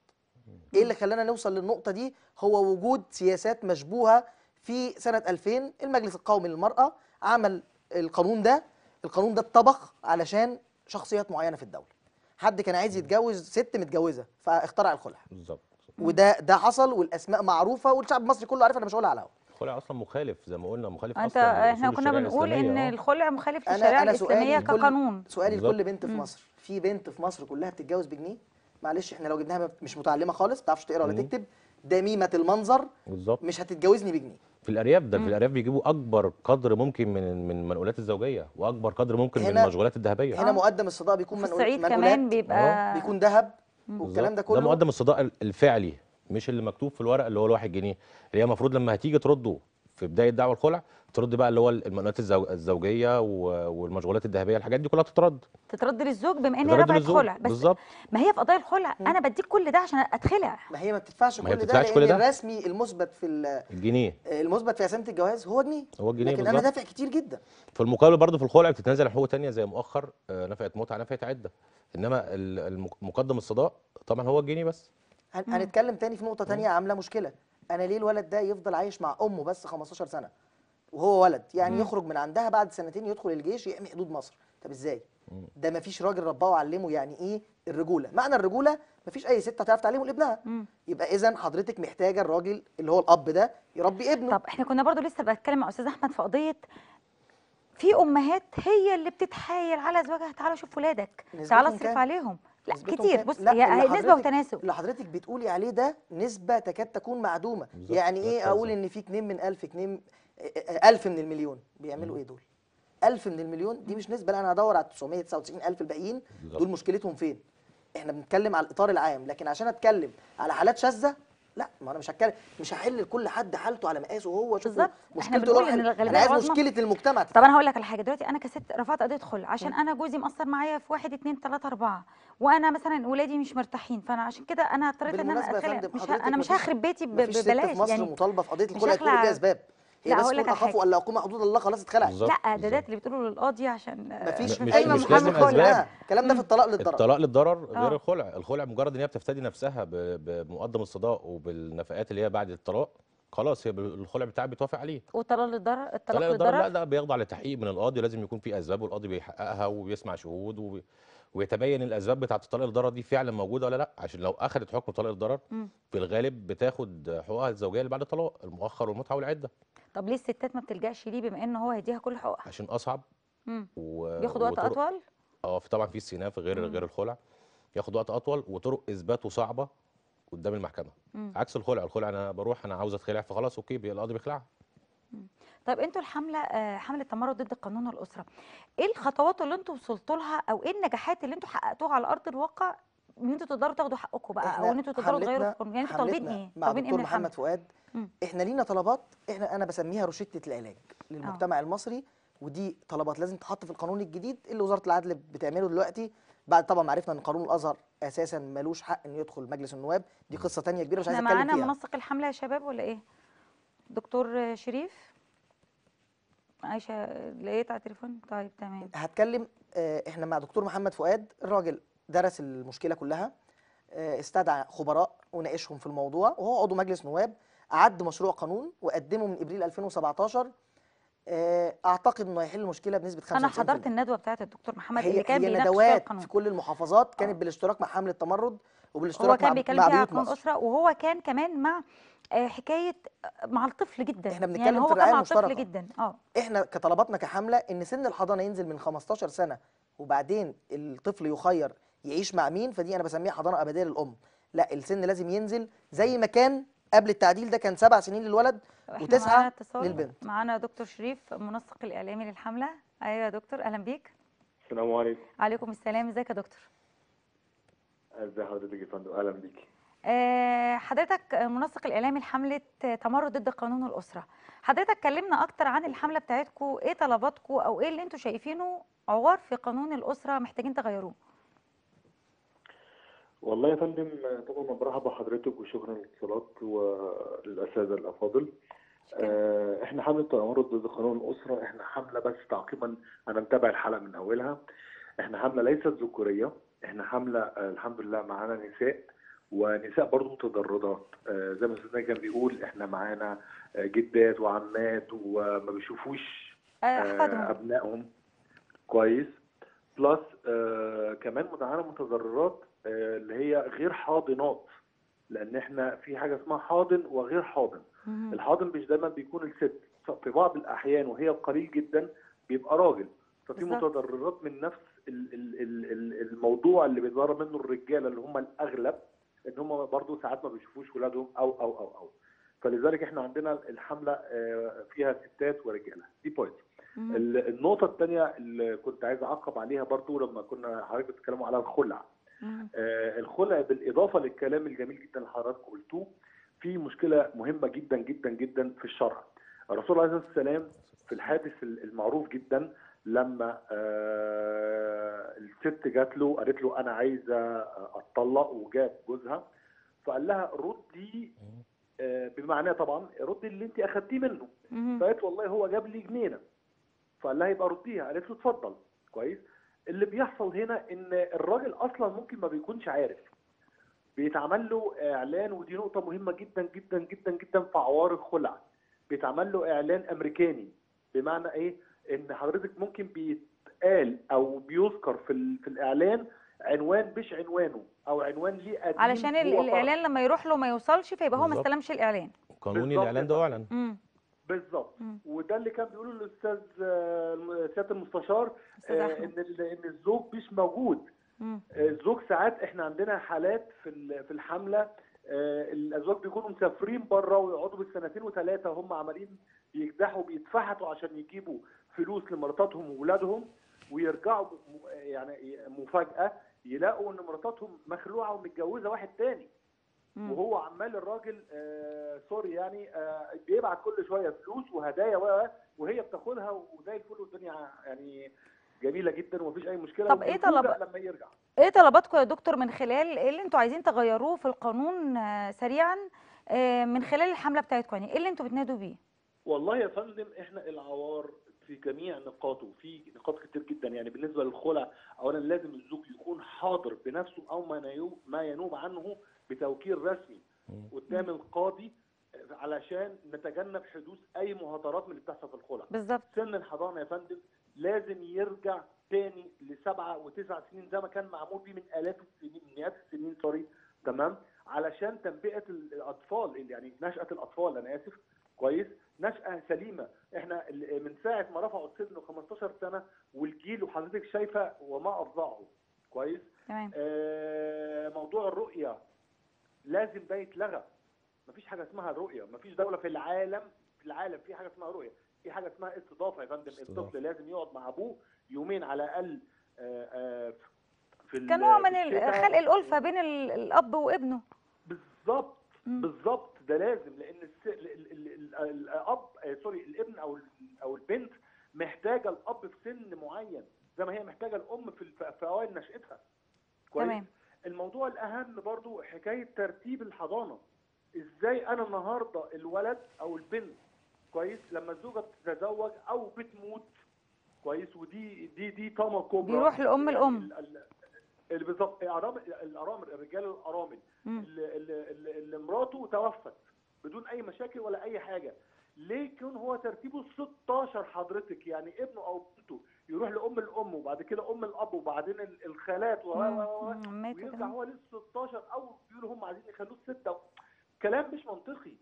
[SPEAKER 3] ايه اللي خلانا نوصل للنقطه دي هو وجود سياسات مشبوهه في سنه 2000 المجلس القومي للمراه عمل القانون ده القانون ده اتطبخ علشان شخصيات معينه في الدوله حد كان عايز يتجوز ست متجوزه فاخترع الخلع بالظبط وده ده حصل والاسماء معروفه والشعب المصري كله عارف انا مش هقولها على الهواء
[SPEAKER 2] الخلع اصلا مخالف زي ما قلنا مخالف انت اصلا احنا كنا بنقول ان الخلع
[SPEAKER 3] مخالف للشريعه الاسلاميه كقانون سؤالي لكل بنت في مصر في بنت في مصر كلها بتتجوز بجنيه معلش احنا لو جبناها مش متعلمه خالص ما بتعرفش تقرا ولا تكتب دميمه المنظر
[SPEAKER 2] بالظبط مش هتتجوزني بجنيه في الارياف ده في الارياف بيجيبوا اكبر قدر ممكن من من المنقولات الزوجيه واكبر قدر ممكن من المشغولات الذهبيه هنا آه.
[SPEAKER 3] مقدم الصداق بيكون منقولات الصعيد كمان بيبقى بيكون ذهب والكلام ده كله ده مقدم
[SPEAKER 2] الصداق الفعلي مش اللي مكتوب في الورقه اللي هو الواحد جنيه اللي هي المفروض لما هتيجي ترده في بدايه دعوى الخلع ترد بقى اللي هو المأونات الزوجيه والمشغولات الذهبيه الحاجات دي كلها تترد
[SPEAKER 1] تترد للزوج بما ان هي ربعه خلع بس بالزبط. ما هي في قضايا الخلع انا بديك كل ده عشان اتخلع ما هي ما بتدفعش
[SPEAKER 3] ما هي كل بتدفعش ده كل ده
[SPEAKER 1] الرسمي المثبت
[SPEAKER 3] في
[SPEAKER 2] الجنيه
[SPEAKER 1] المثبت في اسامه الجواز هو جنيه
[SPEAKER 2] هو جنيه لكن بالزبط. انا دافع كتير جدا في المقابل برضه في الخلع بتتنازل حقوق ثانيه زي مؤخر نفقه متعه نفقه عده انما مقدم الصداق طبعا هو الجنيه بس
[SPEAKER 3] هنتكلم تاني في نقطه تانية عامله مشكله انا ليه الولد ده يفضل عايش مع امه بس 15 سنه وهو ولد يعني يخرج من عندها بعد سنتين يدخل الجيش يحمي حدود مصر طب ازاي ده ما فيش راجل رباه وعلمه يعني ايه الرجوله معنى الرجوله ما فيش اي ست هتعرف تعلمه لابنها يبقى اذا حضرتك محتاجه الراجل اللي
[SPEAKER 1] هو الاب ده يربي ابنه طب احنا كنا برضو لسه بتكلم مع استاذ احمد في قضيه في امهات هي اللي بتتحايل على زوجها تعالى شوف ولادك تعالى اصرف عليهم لا كتير بص لا هي نسبه
[SPEAKER 3] وتناسب اللي حضرتك بتقولي عليه ده نسبه تكاد تكون معدومه بالزبط. يعني بالزبط. ايه اقول ان في 2 من 1000 2 1000 من المليون بيعملوا ايه دول 1000 من المليون دي مش نسبه لا انا هدور على 999000 الباقيين دول مشكلتهم فين احنا بنتكلم على الاطار العام لكن عشان اتكلم على حالات شاذه لا ما انا مش هتكلم مش هحل
[SPEAKER 1] لكل حد حالته على مقاسه هو شوف مشكلته هو انا عايز مشكله المجتمع طب انا هقول لك على حاجه دلوقتي انا كست رفعت قضيه خلع عشان م. انا جوزي مقصر معايا في واحد اثنين ثلاثه اربعه وانا مثلا ولادي مش مرتاحين فانا عشان كده انا اضطريت ان انا مش انا مش هخرب بيتي ببلاش يعني مفيش في مصر يعني مطالبه
[SPEAKER 3] في قضيه الخلع تقول اسباب
[SPEAKER 1] إيه لا هقول لك اخاف ولا
[SPEAKER 3] اقوم حدود الله خلاص اتخلقت لا
[SPEAKER 1] ده ده اللي بتقوله للقاضي عشان
[SPEAKER 2] مفيش كلمه محمد خلع
[SPEAKER 1] الكلام ده في الطلاق
[SPEAKER 3] للضرر الطلاق للضرر غير
[SPEAKER 2] آه. الخلع الخلع مجرد ان هي بتفتدي نفسها بمقدم الصداق وبالنفقات اللي هي بعد الطلاق خلاص هي الخلع بتاعها بتوافق عليه
[SPEAKER 1] والطلاق للضرر الطلاق للضرر لا
[SPEAKER 2] ده بيخضع لتحقيق من القاضي لازم يكون في اسباب والقاضي بيحققها وبيسمع شهود وبي... ويتبين الاسباب بتاعه الطلاق الضرر دي فعلا موجوده ولا لا عشان لو اخذت حكم طلاق الضرر في الغالب بتاخد حقوقها الزوجيه اللي بعد الطلاق المؤخر والمتعه والعده
[SPEAKER 1] طب ليه الستات ما بتلجاش ليه بما ان هو هيديها كل حقوقها
[SPEAKER 2] عشان اصعب و... ياخد وقت وطرق... اطول اه طبعا في استئناف غير مم. غير الخلع ياخد وقت اطول وطرق اثباته صعبه قدام المحكمه مم. عكس الخلع الخلع انا بروح انا عاوز اتخلع فخلاص اوكي القاضي بيخلعها
[SPEAKER 1] طيب انتوا الحمله آه، حمله تمرد ضد قانون الاسره ايه الخطوات اللي انتوا وصلتوا لها او ايه النجاحات اللي انتوا حققتوها على ارض الواقع ان انتوا تقدروا تاخدوا حقكم بقى او ان انتوا تقدروا تغيروا يعني انتوا طالبين ايه؟ مع دكتور محمد
[SPEAKER 3] فؤاد احنا لينا طلبات احنا انا بسميها روشته العلاج للمجتمع أوه. المصري ودي طلبات لازم تتحط في القانون الجديد اللي وزاره العدل بتعمله دلوقتي بعد طبعا ما عرفنا ان قانون الازهر اساسا ملوش حق انه يدخل مجلس النواب دي قصه ثانيه كبيره مش عايز اتكلم فيها معانا
[SPEAKER 1] منسق الحمله يا شباب ولا ايه؟ دكتور شريف عايشه لقيت على التليفون طيب تمام
[SPEAKER 3] هتكلم آه، احنا مع دكتور محمد فؤاد الراجل درس المشكله كلها آه، استدعى خبراء وناقشهم في الموضوع وهو عضو مجلس نواب اعد مشروع قانون وقدمه من ابريل 2017 آه، اعتقد انه هيحل المشكله بنسبه 50% انا حضرت
[SPEAKER 1] الندوه بتاعت الدكتور محمد هي اللي كان هي
[SPEAKER 3] القانون في كل المحافظات كانت آه. بالاشتراك مع حمله التمرد وبالاشتراك هو كان مع بيتكلم قانون اسره
[SPEAKER 1] وهو كان كمان مع حكايه مع الطفل جدا احنا بنتكلم يعني هو في الرعايه مع المشتركه الطفل جدا اه
[SPEAKER 3] احنا كطلباتنا كحمله ان سن الحضانه ينزل من 15 سنه وبعدين الطفل يخير يعيش مع مين فدي انا بسميها حضانه ابديه للام لا السن لازم ينزل زي ما كان قبل التعديل ده كان سبع
[SPEAKER 1] سنين للولد وتسعه للبنت معانا دكتور شريف منسق الاعلامي للحمله ايوه يا دكتور اهلا بيك السلام عليكم عليكم السلام ازيك يا دكتور
[SPEAKER 4] ازي حضرتك يا فندم اهلا بيكي
[SPEAKER 1] آه، حضرتك منسق الاعلامي لحمله تمرد ضد قانون الاسره حضرتك كلمنا اكتر عن الحمله بتاعتكم ايه طلباتكم او ايه اللي انتم شايفينه عوار في قانون الاسره محتاجين تغيروه
[SPEAKER 4] والله يا فندم طبعا برحب بحضرتك وشكرا للاتصالات والاساتذه الافاضل آه احنا حمله التنمرض ضد قانون الاسره احنا حمله بس تعقيبا انا متابع الحلقه من اولها احنا حمله ليست ذكوريه احنا حمله آه الحمد لله معانا نساء ونساء برضه متضررات آه زي ما استاذنا كان بيقول احنا معانا آه، جدات وعمات وما بيشوفوش
[SPEAKER 1] آه، آه،
[SPEAKER 4] ابنائهم كويس بلس كمان معانا متضررات آه، اللي هي غير حاضنات لان احنا في حاجه اسمها حاضن وغير حاضن الحاضن مش دايما بيكون الست في بعض الاحيان وهي قليل جدا بيبقى راجل ففي متضررات من نفس الموضوع اللي بيتضرر منه الرجاله اللي هم الاغلب ان هم برضه ساعات ما بيشوفوش ولادهم او او او او فلذلك احنا عندنا الحمله آه، فيها ستات ورجاله دي بوينت النقطه الثانيه اللي كنت عايز اعقب عليها برضه لما كنا حضرتك بتتكلموا على الخلع آه الخلع بالاضافه للكلام الجميل جدا اللي حضراتكم قلتوه في مشكله مهمه جدا جدا جدا في الشرع الرسول عليه الصلاه والسلام في الحادث المعروف جدا لما آه الست جات له قالت له انا عايزه اتطلق وجاب جوزها فقال لها ردي آه بمعناه طبعا ردي اللي انت اخذتيه منه فقالت والله هو جاب لي جنينه فقال لها يبقى رديها قالت له اتفضل كويس اللي بيحصل هنا ان الراجل اصلا ممكن ما بيكونش عارف بيتعمل له اعلان ودي نقطه مهمه جدا جدا جدا جدا في عوار الخلع بيتعمل له اعلان امريكاني بمعنى ايه ان حضرتك ممكن بيتقال او بيذكر في, في الاعلان عنوان مش عنوانه
[SPEAKER 2] او عنوان ليه قديم علشان الاعلان
[SPEAKER 1] لما يروح له ما يوصلش فيبقى هو ما استلمش الاعلان
[SPEAKER 2] قانوني الاعلان ده اعلن بالظبط
[SPEAKER 4] وده اللي كان بيقوله الاستاذ آه، سياده المستشار آه، ان ان الزوج مش موجود الزوج ساعات احنا عندنا حالات في في الحمله آه، الازواج بيكونوا مسافرين بره ويقعدوا بالسنتين وثلاثه هم عمالين يجدحوا بيتفحطوا عشان يجيبوا فلوس لمراتاتهم واولادهم ويرجعوا يعني مفاجاه يلاقوا ان مراتاتهم مخلوعه ومتجوزه واحد تاني وهو عمال الراجل آه سوري يعني آه بيبعت كل شويه فلوس وهدايا وهي بتاخدها وزي الفل والدنيا يعني جميله جدا ومفيش اي مشكله طب ايه طلب لما يرجع
[SPEAKER 1] ايه طلباتكم يا دكتور من خلال ايه اللي انتوا عايزين تغيروه في القانون آه، سريعا آه، من خلال الحمله بتاعتكم يعني ايه اللي انتوا بتنادوا بيه
[SPEAKER 4] والله يا فندم احنا العوار في جميع نقاطه في نقاط كتير جدا يعني بالنسبه للخلع اولا لازم الزوج يكون حاضر بنفسه او ما ما ينوب عنه بتوكيل رسمي قدام القاضي علشان نتجنب حدوث اي مهاترات من اللي بتحصل في الخلع بالظبط سن الحضانه يا فندم لازم يرجع تاني لسبعه وتسع سنين زي ما كان معمول بيه من الاف السنين مئات السنين سوري تمام علشان تنبئه الاطفال يعني نشاه الاطفال انا اسف كويس نشاه سليمه احنا من ساعه ما رفعوا السن 15 سنه والجيل وحضرتك شايفه وما افظعه كويس تمام آه موضوع الرؤيه لازم ده يتلغى مفيش حاجه اسمها رؤيه مفيش دوله في العالم في العالم في حاجه اسمها رؤيه في حاجه اسمها استضافه يا فندم الطفل لازم يقعد مع ابوه يومين على الاقل آه، آه، في كنوع من خلق الالفه بين الاب وابنه بالظبط بالظبط ده لازم لان الاب آه، سوري الابن او او البنت محتاجه الاب في سن معين زي ما هي محتاجه الام في في اوائل نشاتها كويس تمام الموضوع الاهم برضو حكايه ترتيب الحضانه ازاي انا النهارده الولد او البنت كويس لما الزوجه بتتزوج او بتموت كويس ودي دي دي طامه كبرى بيروح لام يعني الام بالظبط الارامل الارامل الرجال الارامل اللي مراته توفت بدون اي مشاكل ولا اي حاجه ليه يكون هو ترتيبه 16 حضرتك يعني ابنه او بنته يروح لام الام وبعد كده ام الاب وبعدين الخالات ويرجع هو لل 16 او بيقولوا هم عايزين يخلوه سته كلام مش منطقي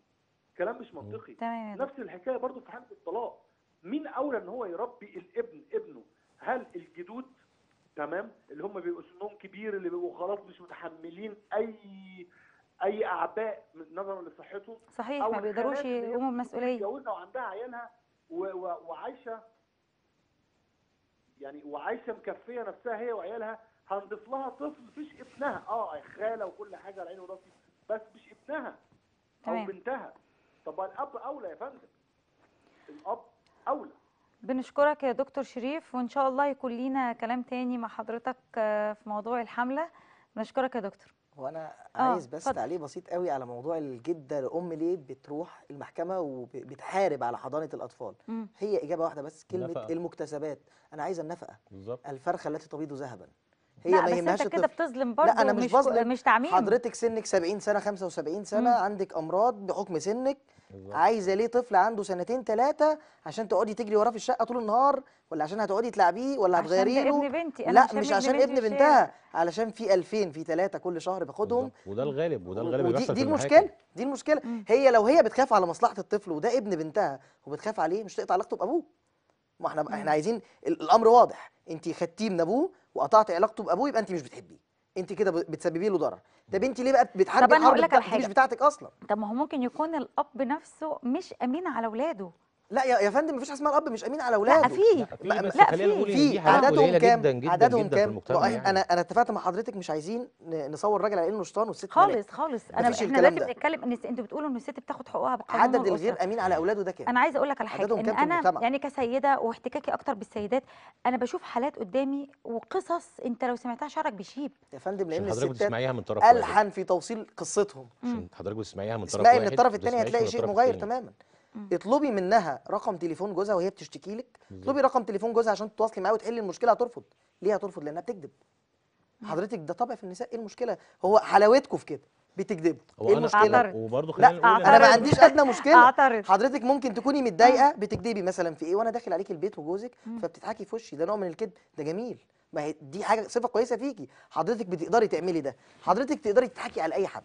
[SPEAKER 4] كلام مش منطقي نفس الحكايه برضو في حاله الطلاق مين اولى ان هو يربي الابن ابنه هل الجدود تمام اللي هم بيبقوا سنهم كبير اللي بيبقوا خلاص مش متحملين اي اي اعباء نظرا لصحته صحيح ما بيقدروش يقوموا بمسؤوليه وعندها عيالها وعايشه يعني وعايشه مكفيه نفسها هي وعيالها هنضيف لها طفل فيش ابنها اه خاله وكل حاجه على عيني وراسي بس مش ابنها او تمام. بنتها طب الاب اولى يا فندم الاب اولى
[SPEAKER 1] بنشكرك يا دكتور شريف وان شاء الله يكون لينا كلام تاني مع حضرتك آه، في موضوع الحمله بنشكرك يا دكتور
[SPEAKER 3] هو انا آه، عايز بس فضل. تعليق بسيط قوي على موضوع الجده لام ليه بتروح المحكمه وبتحارب على حضانه الاطفال مم. هي اجابه واحده بس كلمه نفقة. المكتسبات انا عايزه النفقه بالزبط. الفرخه التي تبيض ذهبا هي ما بس انت كده
[SPEAKER 1] بتظلم برضه لا انا مش بظلم مش تعميم حضرتك
[SPEAKER 3] سنك 70 سنه 75 سنه مم. عندك امراض بحكم سنك عايزه ليه طفل عنده سنتين ثلاثه عشان تقعدي تجري وراه في الشقه طول النهار ولا عشان هتقعدي تلعبيه ولا هتغيري له ابن بنتي أنا لا مش, مش عشان ابن بنتها علشان في 2000 في ثلاثه كل شهر باخدهم
[SPEAKER 2] وده الغالب وده الغالب ودي دي المشكله
[SPEAKER 3] دي المشكله م. هي لو هي بتخاف على مصلحه الطفل وده ابن بنتها وبتخاف عليه مش تقطع علاقته بابوه ما احنا احنا عايزين الامر واضح انت خدتيه من ابوه وقطعتي علاقته بابوه يبقى انت مش بتحبيه انت كده بتسببي له
[SPEAKER 1] ضرر طب انت ليه بقى بتحاربي حرب مش بتاعتك اصلا طب ما هو ممكن يكون الاب نفسه مش امين على اولاده لا يا يا فندم مفيش حاجه اسمها الاب مش امين على اولاده لا في لا
[SPEAKER 3] في عددهم كام عددهم كام يعني. انا انا اتفقت مع حضرتك مش عايزين نصور راجل على انه شيطان والست خالص خالص انا احنا لازم
[SPEAKER 1] بنتكلم ان انتوا بتقولوا ان الست بتاخد حقوقها بقانون عدد الغير امين
[SPEAKER 3] على اولاده ده كام انا عايزه اقول لك على حاجه ان انا
[SPEAKER 1] يعني كسيده واحتكاكي اكتر بالسيدات انا بشوف حالات قدامي وقصص انت لو سمعتها شعرك بيشيب يا فندم
[SPEAKER 3] لان الست بتسمعيها
[SPEAKER 2] من طرف الحن في توصيل قصتهم حضرتك بتسمعيها من طرف واحد اسمعي ان الطرف الثاني هتلاقي شيء مغاير تماما
[SPEAKER 3] اطلبي منها رقم تليفون جوزها وهي بتشتكي لك اطلبي رقم تليفون جوزها عشان تتواصلي معاه وتحلي المشكله هترفض ليه هترفض لانها بتكذب حضرتك ده طبع في النساء ايه المشكله هو حلاوتكم في كده بتكذبوا ايه المشكله وبرضه خلينا نقول انا ما عنديش ادنى مشكله أعترض. حضرتك ممكن تكوني متضايقه بتكذبي مثلا في ايه وانا داخل عليك البيت وجوزك فبتضحكي في وشي ده نوع من الكذب ده جميل ما هي دي حاجه صفه كويسه فيكي حضرتك بتقدري تعملي ده
[SPEAKER 1] حضرتك تقدري تضحكي على اي حد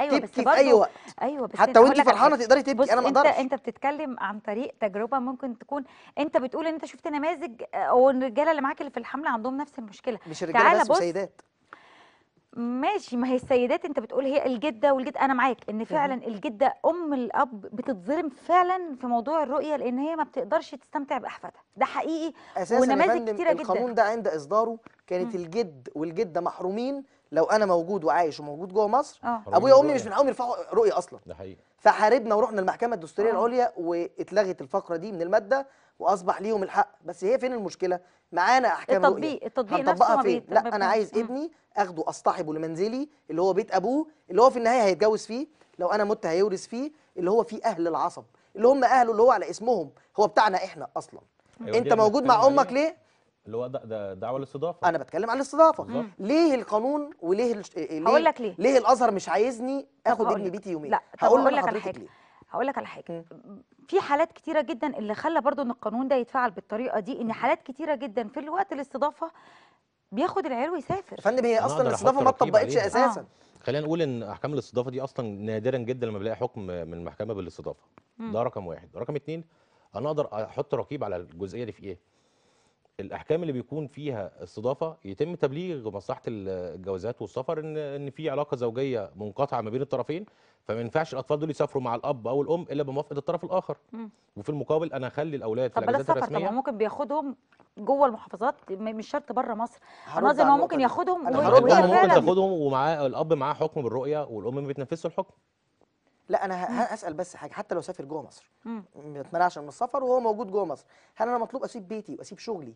[SPEAKER 1] ايوه تبكي بس في اي وقت ايوه بس حتى وانت فرحانه تقدري تبكي انا ما اقدرش انت انت بتتكلم عن طريق تجربه ممكن تكون انت بتقول ان انت شفت نماذج آه، والرجاله اللي معاك اللي في الحمله عندهم نفس المشكله مش الرجاله بس السيدات ماشي ما هي السيدات انت بتقول هي الجده والجد انا معاك ان فعلا الجده ام الاب بتتظلم فعلا في موضوع الرؤيه لان هي ما بتقدرش تستمتع باحفادها ده حقيقي ونماذج كتيره
[SPEAKER 3] جدا القانون ده عند اصداره كانت الجد والجده محرومين لو انا موجود وعايش وموجود جوه مصر آه. ابويا وامي مش من حقهم يرفعوا رؤيه اصلا ده حقيقي فحاربنا ورحنا المحكمه الدستوريه آه. العليا واتلغت الفقره دي من الماده واصبح ليهم الحق بس هي فين المشكله معانا احكام التطبيق رؤية. التطبيق نفسه فين؟ لا انا عايز آه. ابني اخده اصطحبه لمنزلي اللي هو بيت ابوه اللي هو في النهايه هيتجوز فيه لو انا مت هيورث فيه اللي هو فيه اهل العصب اللي هم اهله اللي هو على اسمهم هو بتاعنا احنا اصلا أيوة انت موجود مع أيوة. امك ليه
[SPEAKER 2] اللي هو ده دعوه للاستضافه انا بتكلم عن الاستضافه بالظبط.
[SPEAKER 3] ليه القانون وليه إيه، ليه هقول لك ليه ليه الازهر مش
[SPEAKER 1] عايزني اخد ابني بيتي يومين لا هقول لك على حاجه هقول لك على حاجه في حالات كتيره جدا اللي خلى برضو ان القانون ده يتفعل بالطريقه دي ان حالات كتيره جدا في الوقت الاستضافه بياخد العيال ويسافر فندم هي اصلا الاستضافه ما اتطبقتش اساسا آه.
[SPEAKER 2] خلينا نقول ان احكام الاستضافه دي اصلا نادرا جدا لما بلاقي حكم من المحكمه بالاستضافه ده رقم واحد رقم اتنين انا اقدر احط رقيب على الجزئيه دي في ايه الاحكام اللي بيكون فيها استضافه يتم تبليغ مصلحه الجوازات والسفر ان ان في علاقه زوجيه منقطعه ما بين الطرفين فما ينفعش الاطفال دول يسافروا مع الاب او الام الا بموافقه الطرف الاخر مم. وفي المقابل انا اخلي الاولاد في الاجازات الرسميه طب
[SPEAKER 1] ممكن بياخدهم جوه المحافظات مش شرط بره مصر انا قصدي ان هو ممكن ياخدهم ممكن تاخدهم
[SPEAKER 2] ومعاه الاب معاه حكم بالرؤيه والام ما بتنفذش الحكم
[SPEAKER 1] لا انا هسال بس حاجه حتى لو سافر جوه مصر ما
[SPEAKER 3] اتمنعش من السفر وهو موجود جوه مصر هل انا مطلوب اسيب بيتي واسيب شغلي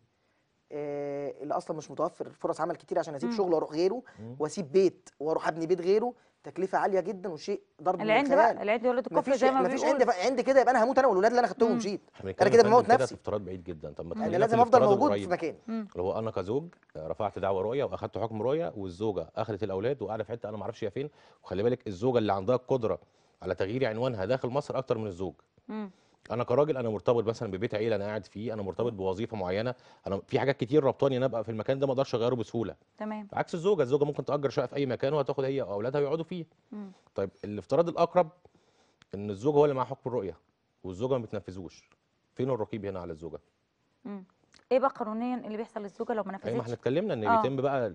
[SPEAKER 3] آه، اللي اصلا مش متوفر فرص عمل كتير عشان اسيب شغل واروح غيره واسيب بيت واروح ابني بيت غيره تكلفه عاليه جدا وشيء ضرب من العند بقى العند ولاد الكفر زي ما بيقول مفيش عند عند كده يبقى انا هموت انا والولاد اللي انا خدتهم ومشيت انا كده بموت نفسي
[SPEAKER 2] كده بعيد جدا طب ما انا لازم افضل موجود في مكاني اللي هو انا كزوج آه، رفعت دعوه رؤيه واخدت حكم رؤيه والزوجه اخذت الاولاد وقعدت في حته انا ما اعرفش هي فين وخلي بالك الزوجه اللي عندها القدره على تغيير عنوانها داخل مصر اكتر من الزوج مم. انا كراجل انا مرتبط مثلا ببيت عيله انا قاعد فيه انا مرتبط بوظيفه معينه انا في حاجات كتير ربطاني انا ابقى في المكان ده ما اقدرش اغيره بسهوله تمام عكس الزوجه الزوجه ممكن تاجر شقه في اي مكان وهتاخد هي واولادها ويقعدوا فيه مم. طيب الافتراض الاقرب ان الزوج هو اللي معاه حكم الرؤيه والزوجه ما بتنفذوش فين الرقيب هنا على الزوجه
[SPEAKER 1] م. ايه بقى قانونيا اللي بيحصل للزوجه لو ما أيوة، نفذتش؟ ما احنا
[SPEAKER 2] اتكلمنا ان آه. بيتم بقى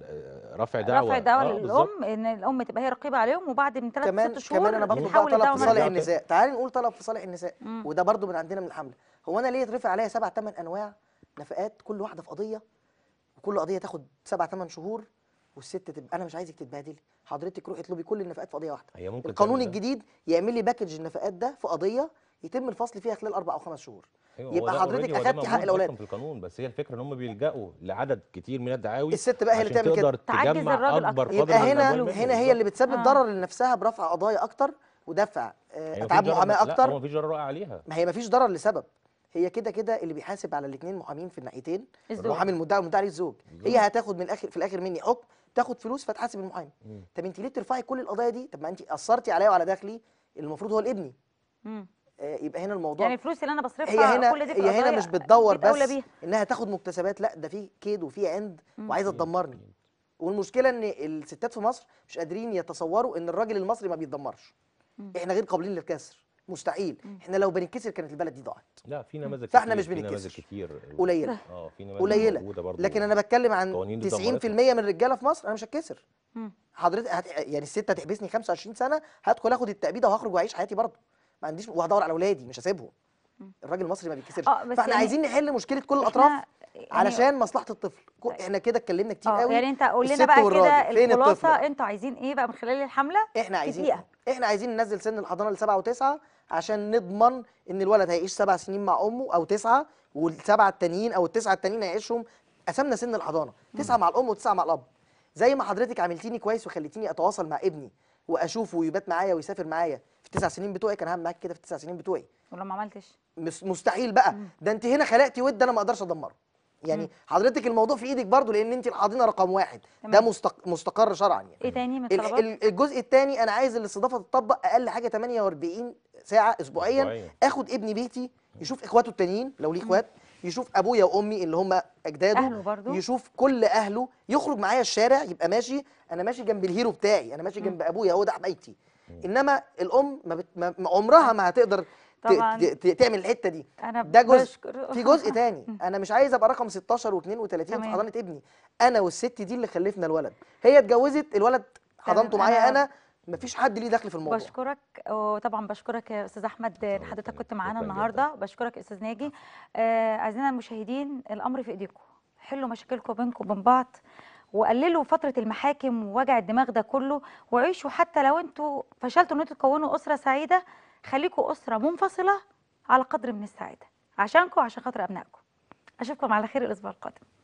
[SPEAKER 2] رفع دعوى رفع دعوى آه للام
[SPEAKER 1] ان الام تبقى هي رقيبه عليهم وبعد من ثلاث ست شهور كمان انا برضه طلب في صالح النساء تعالي نقول طلب في صالح النساء
[SPEAKER 3] وده برضه من عندنا من الحمله هو انا ليه يترفع عليا سبع ثمان انواع نفقات كل واحده في قضيه وكل قضيه تاخد سبع ثمان شهور والست تبقى انا مش عايزك تتبهدلي حضرتك روحي اطلبي كل النفقات في قضيه واحده هي ممكن القانون الجديد يعمل لي باكج النفقات ده في قضيه يتم الفصل فيها خلال اربع او خمس شهور أيوة يبقى حضرتك اخدت حق الاولاد
[SPEAKER 2] في القانون بس هي الفكره ان هم بيلجأوا لعدد كتير من الدعاوي الست بقى هي اللي تعمل كده تعجز الراجل اكتر يبقى هنا هنا هي اللي بتسبب آه. ضرر
[SPEAKER 3] لنفسها برفع قضايا اكتر ودفع
[SPEAKER 2] اتعاب آه، محاماه اكتر ما فيش ضرر عليها ما
[SPEAKER 3] هي ما فيش ضرر لسبب هي كده كده اللي بيحاسب على الاثنين محامين في الناحيتين المحامي المدعي والمدعي عليه الزوج هي هتاخد من الاخر في الاخر مني حكم تاخد فلوس فتحاسب المحامي طب انت ليه ترفعي كل القضايا دي طب ما انت اثرتي عليا وعلى دخلي المفروض هو لابني آه، يبقى هنا الموضوع يعني الفلوس
[SPEAKER 1] اللي انا بصرفها هي هنا كل دي هي هنا مش بتدور بس بيها.
[SPEAKER 3] انها تاخد مكتسبات لا ده في كيد وفي عند وعايزه تدمرني والمشكله ان الستات في مصر مش قادرين يتصوروا ان الراجل المصري ما بيتدمرش احنا غير قابلين للكسر مستحيل احنا لو بنتكسر كانت البلد دي ضاعت
[SPEAKER 2] لا في نماذج فاحنا مش بنتكسر كتير قليله اه في نماذج قليله لكن انا بتكلم عن 90%
[SPEAKER 3] من الرجاله في مصر انا مش هتكسر حضرتك يعني الست هتحبسني 25 سنه هدخل اخد التأبيده وهخرج واعيش حياتي برضه ما عنديش وهدور على اولادي مش هسيبهم الراجل المصري ما بيتكسرش آه، فاحنا يعني عايزين نحل مشكله كل الاطراف يعني علشان مصلحه الطفل طيب. احنا كده اتكلمنا كتير آه، قوي يعني انت قول لنا بقى كده الخلاصه
[SPEAKER 1] انتوا عايزين ايه بقى من خلال الحمله احنا عايزين احنا عايزين ننزل سن
[SPEAKER 3] الحضانه لسبعه وتسعه عشان نضمن ان الولد هيعيش سبع سنين مع امه او تسعه والسبعه التانيين او التسعه التانيين هيعيشهم قسمنا سن الحضانه تسعه مع الام وتسعه مع الاب زي ما حضرتك عملتيني كويس وخليتيني اتواصل مع ابني واشوفه ويبات معايا ويسافر معايا في التسع سنين بتوعي كان هعمل معاك كده في التسع سنين بتوعي ولو ما عملتش مستحيل بقى مم. ده انت هنا خلقتي ود انا ما اقدرش ادمره يعني مم. حضرتك الموضوع في ايدك برضو لان انت الحاضنه رقم واحد تمام. ده مستق... مستقر شرعا يعني ايه
[SPEAKER 1] تاني من الطلبات
[SPEAKER 3] الجزء الثاني انا عايز الاستضافه تطبق اقل حاجه 48 ساعه اسبوعيا أسبوعياً. اخد ابن بيتي يشوف اخواته التانيين لو ليه اخوات يشوف ابويا وامي اللي هم اجداده أهله برضو. يشوف كل اهله يخرج معايا الشارع يبقى ماشي انا ماشي جنب الهيرو بتاعي انا ماشي جنب ابويا هو ده حبايتي انما الام ما, بت... ما عمرها ما هتقدر طبعا ت... تعمل الحته دي أنا ده جزء بشكر. [laughs] في جزء تاني انا مش عايز ابقى رقم 16 و32 في حضانه ابني انا والست دي اللي خلفنا الولد هي اتجوزت الولد حضنته معايا انا ما فيش حد ليه دخل في الموضوع
[SPEAKER 1] بشكرك وطبعا بشكرك يا استاذ احمد ان حضرتك كنت معانا النهارده بشكرك يا استاذ ناجي آه المشاهدين الامر في ايديكم حلوا مشاكلكم بينكم وبين بعض وقللوا فتره المحاكم ووجع الدماغ ده كله وعيشوا حتى لو انتوا فشلتوا ان انتوا تكونوا اسره سعيده خليكوا اسره منفصله على قدر من السعاده عشانكم وعشان خاطر ابنائكم اشوفكم على خير الاسبوع القادم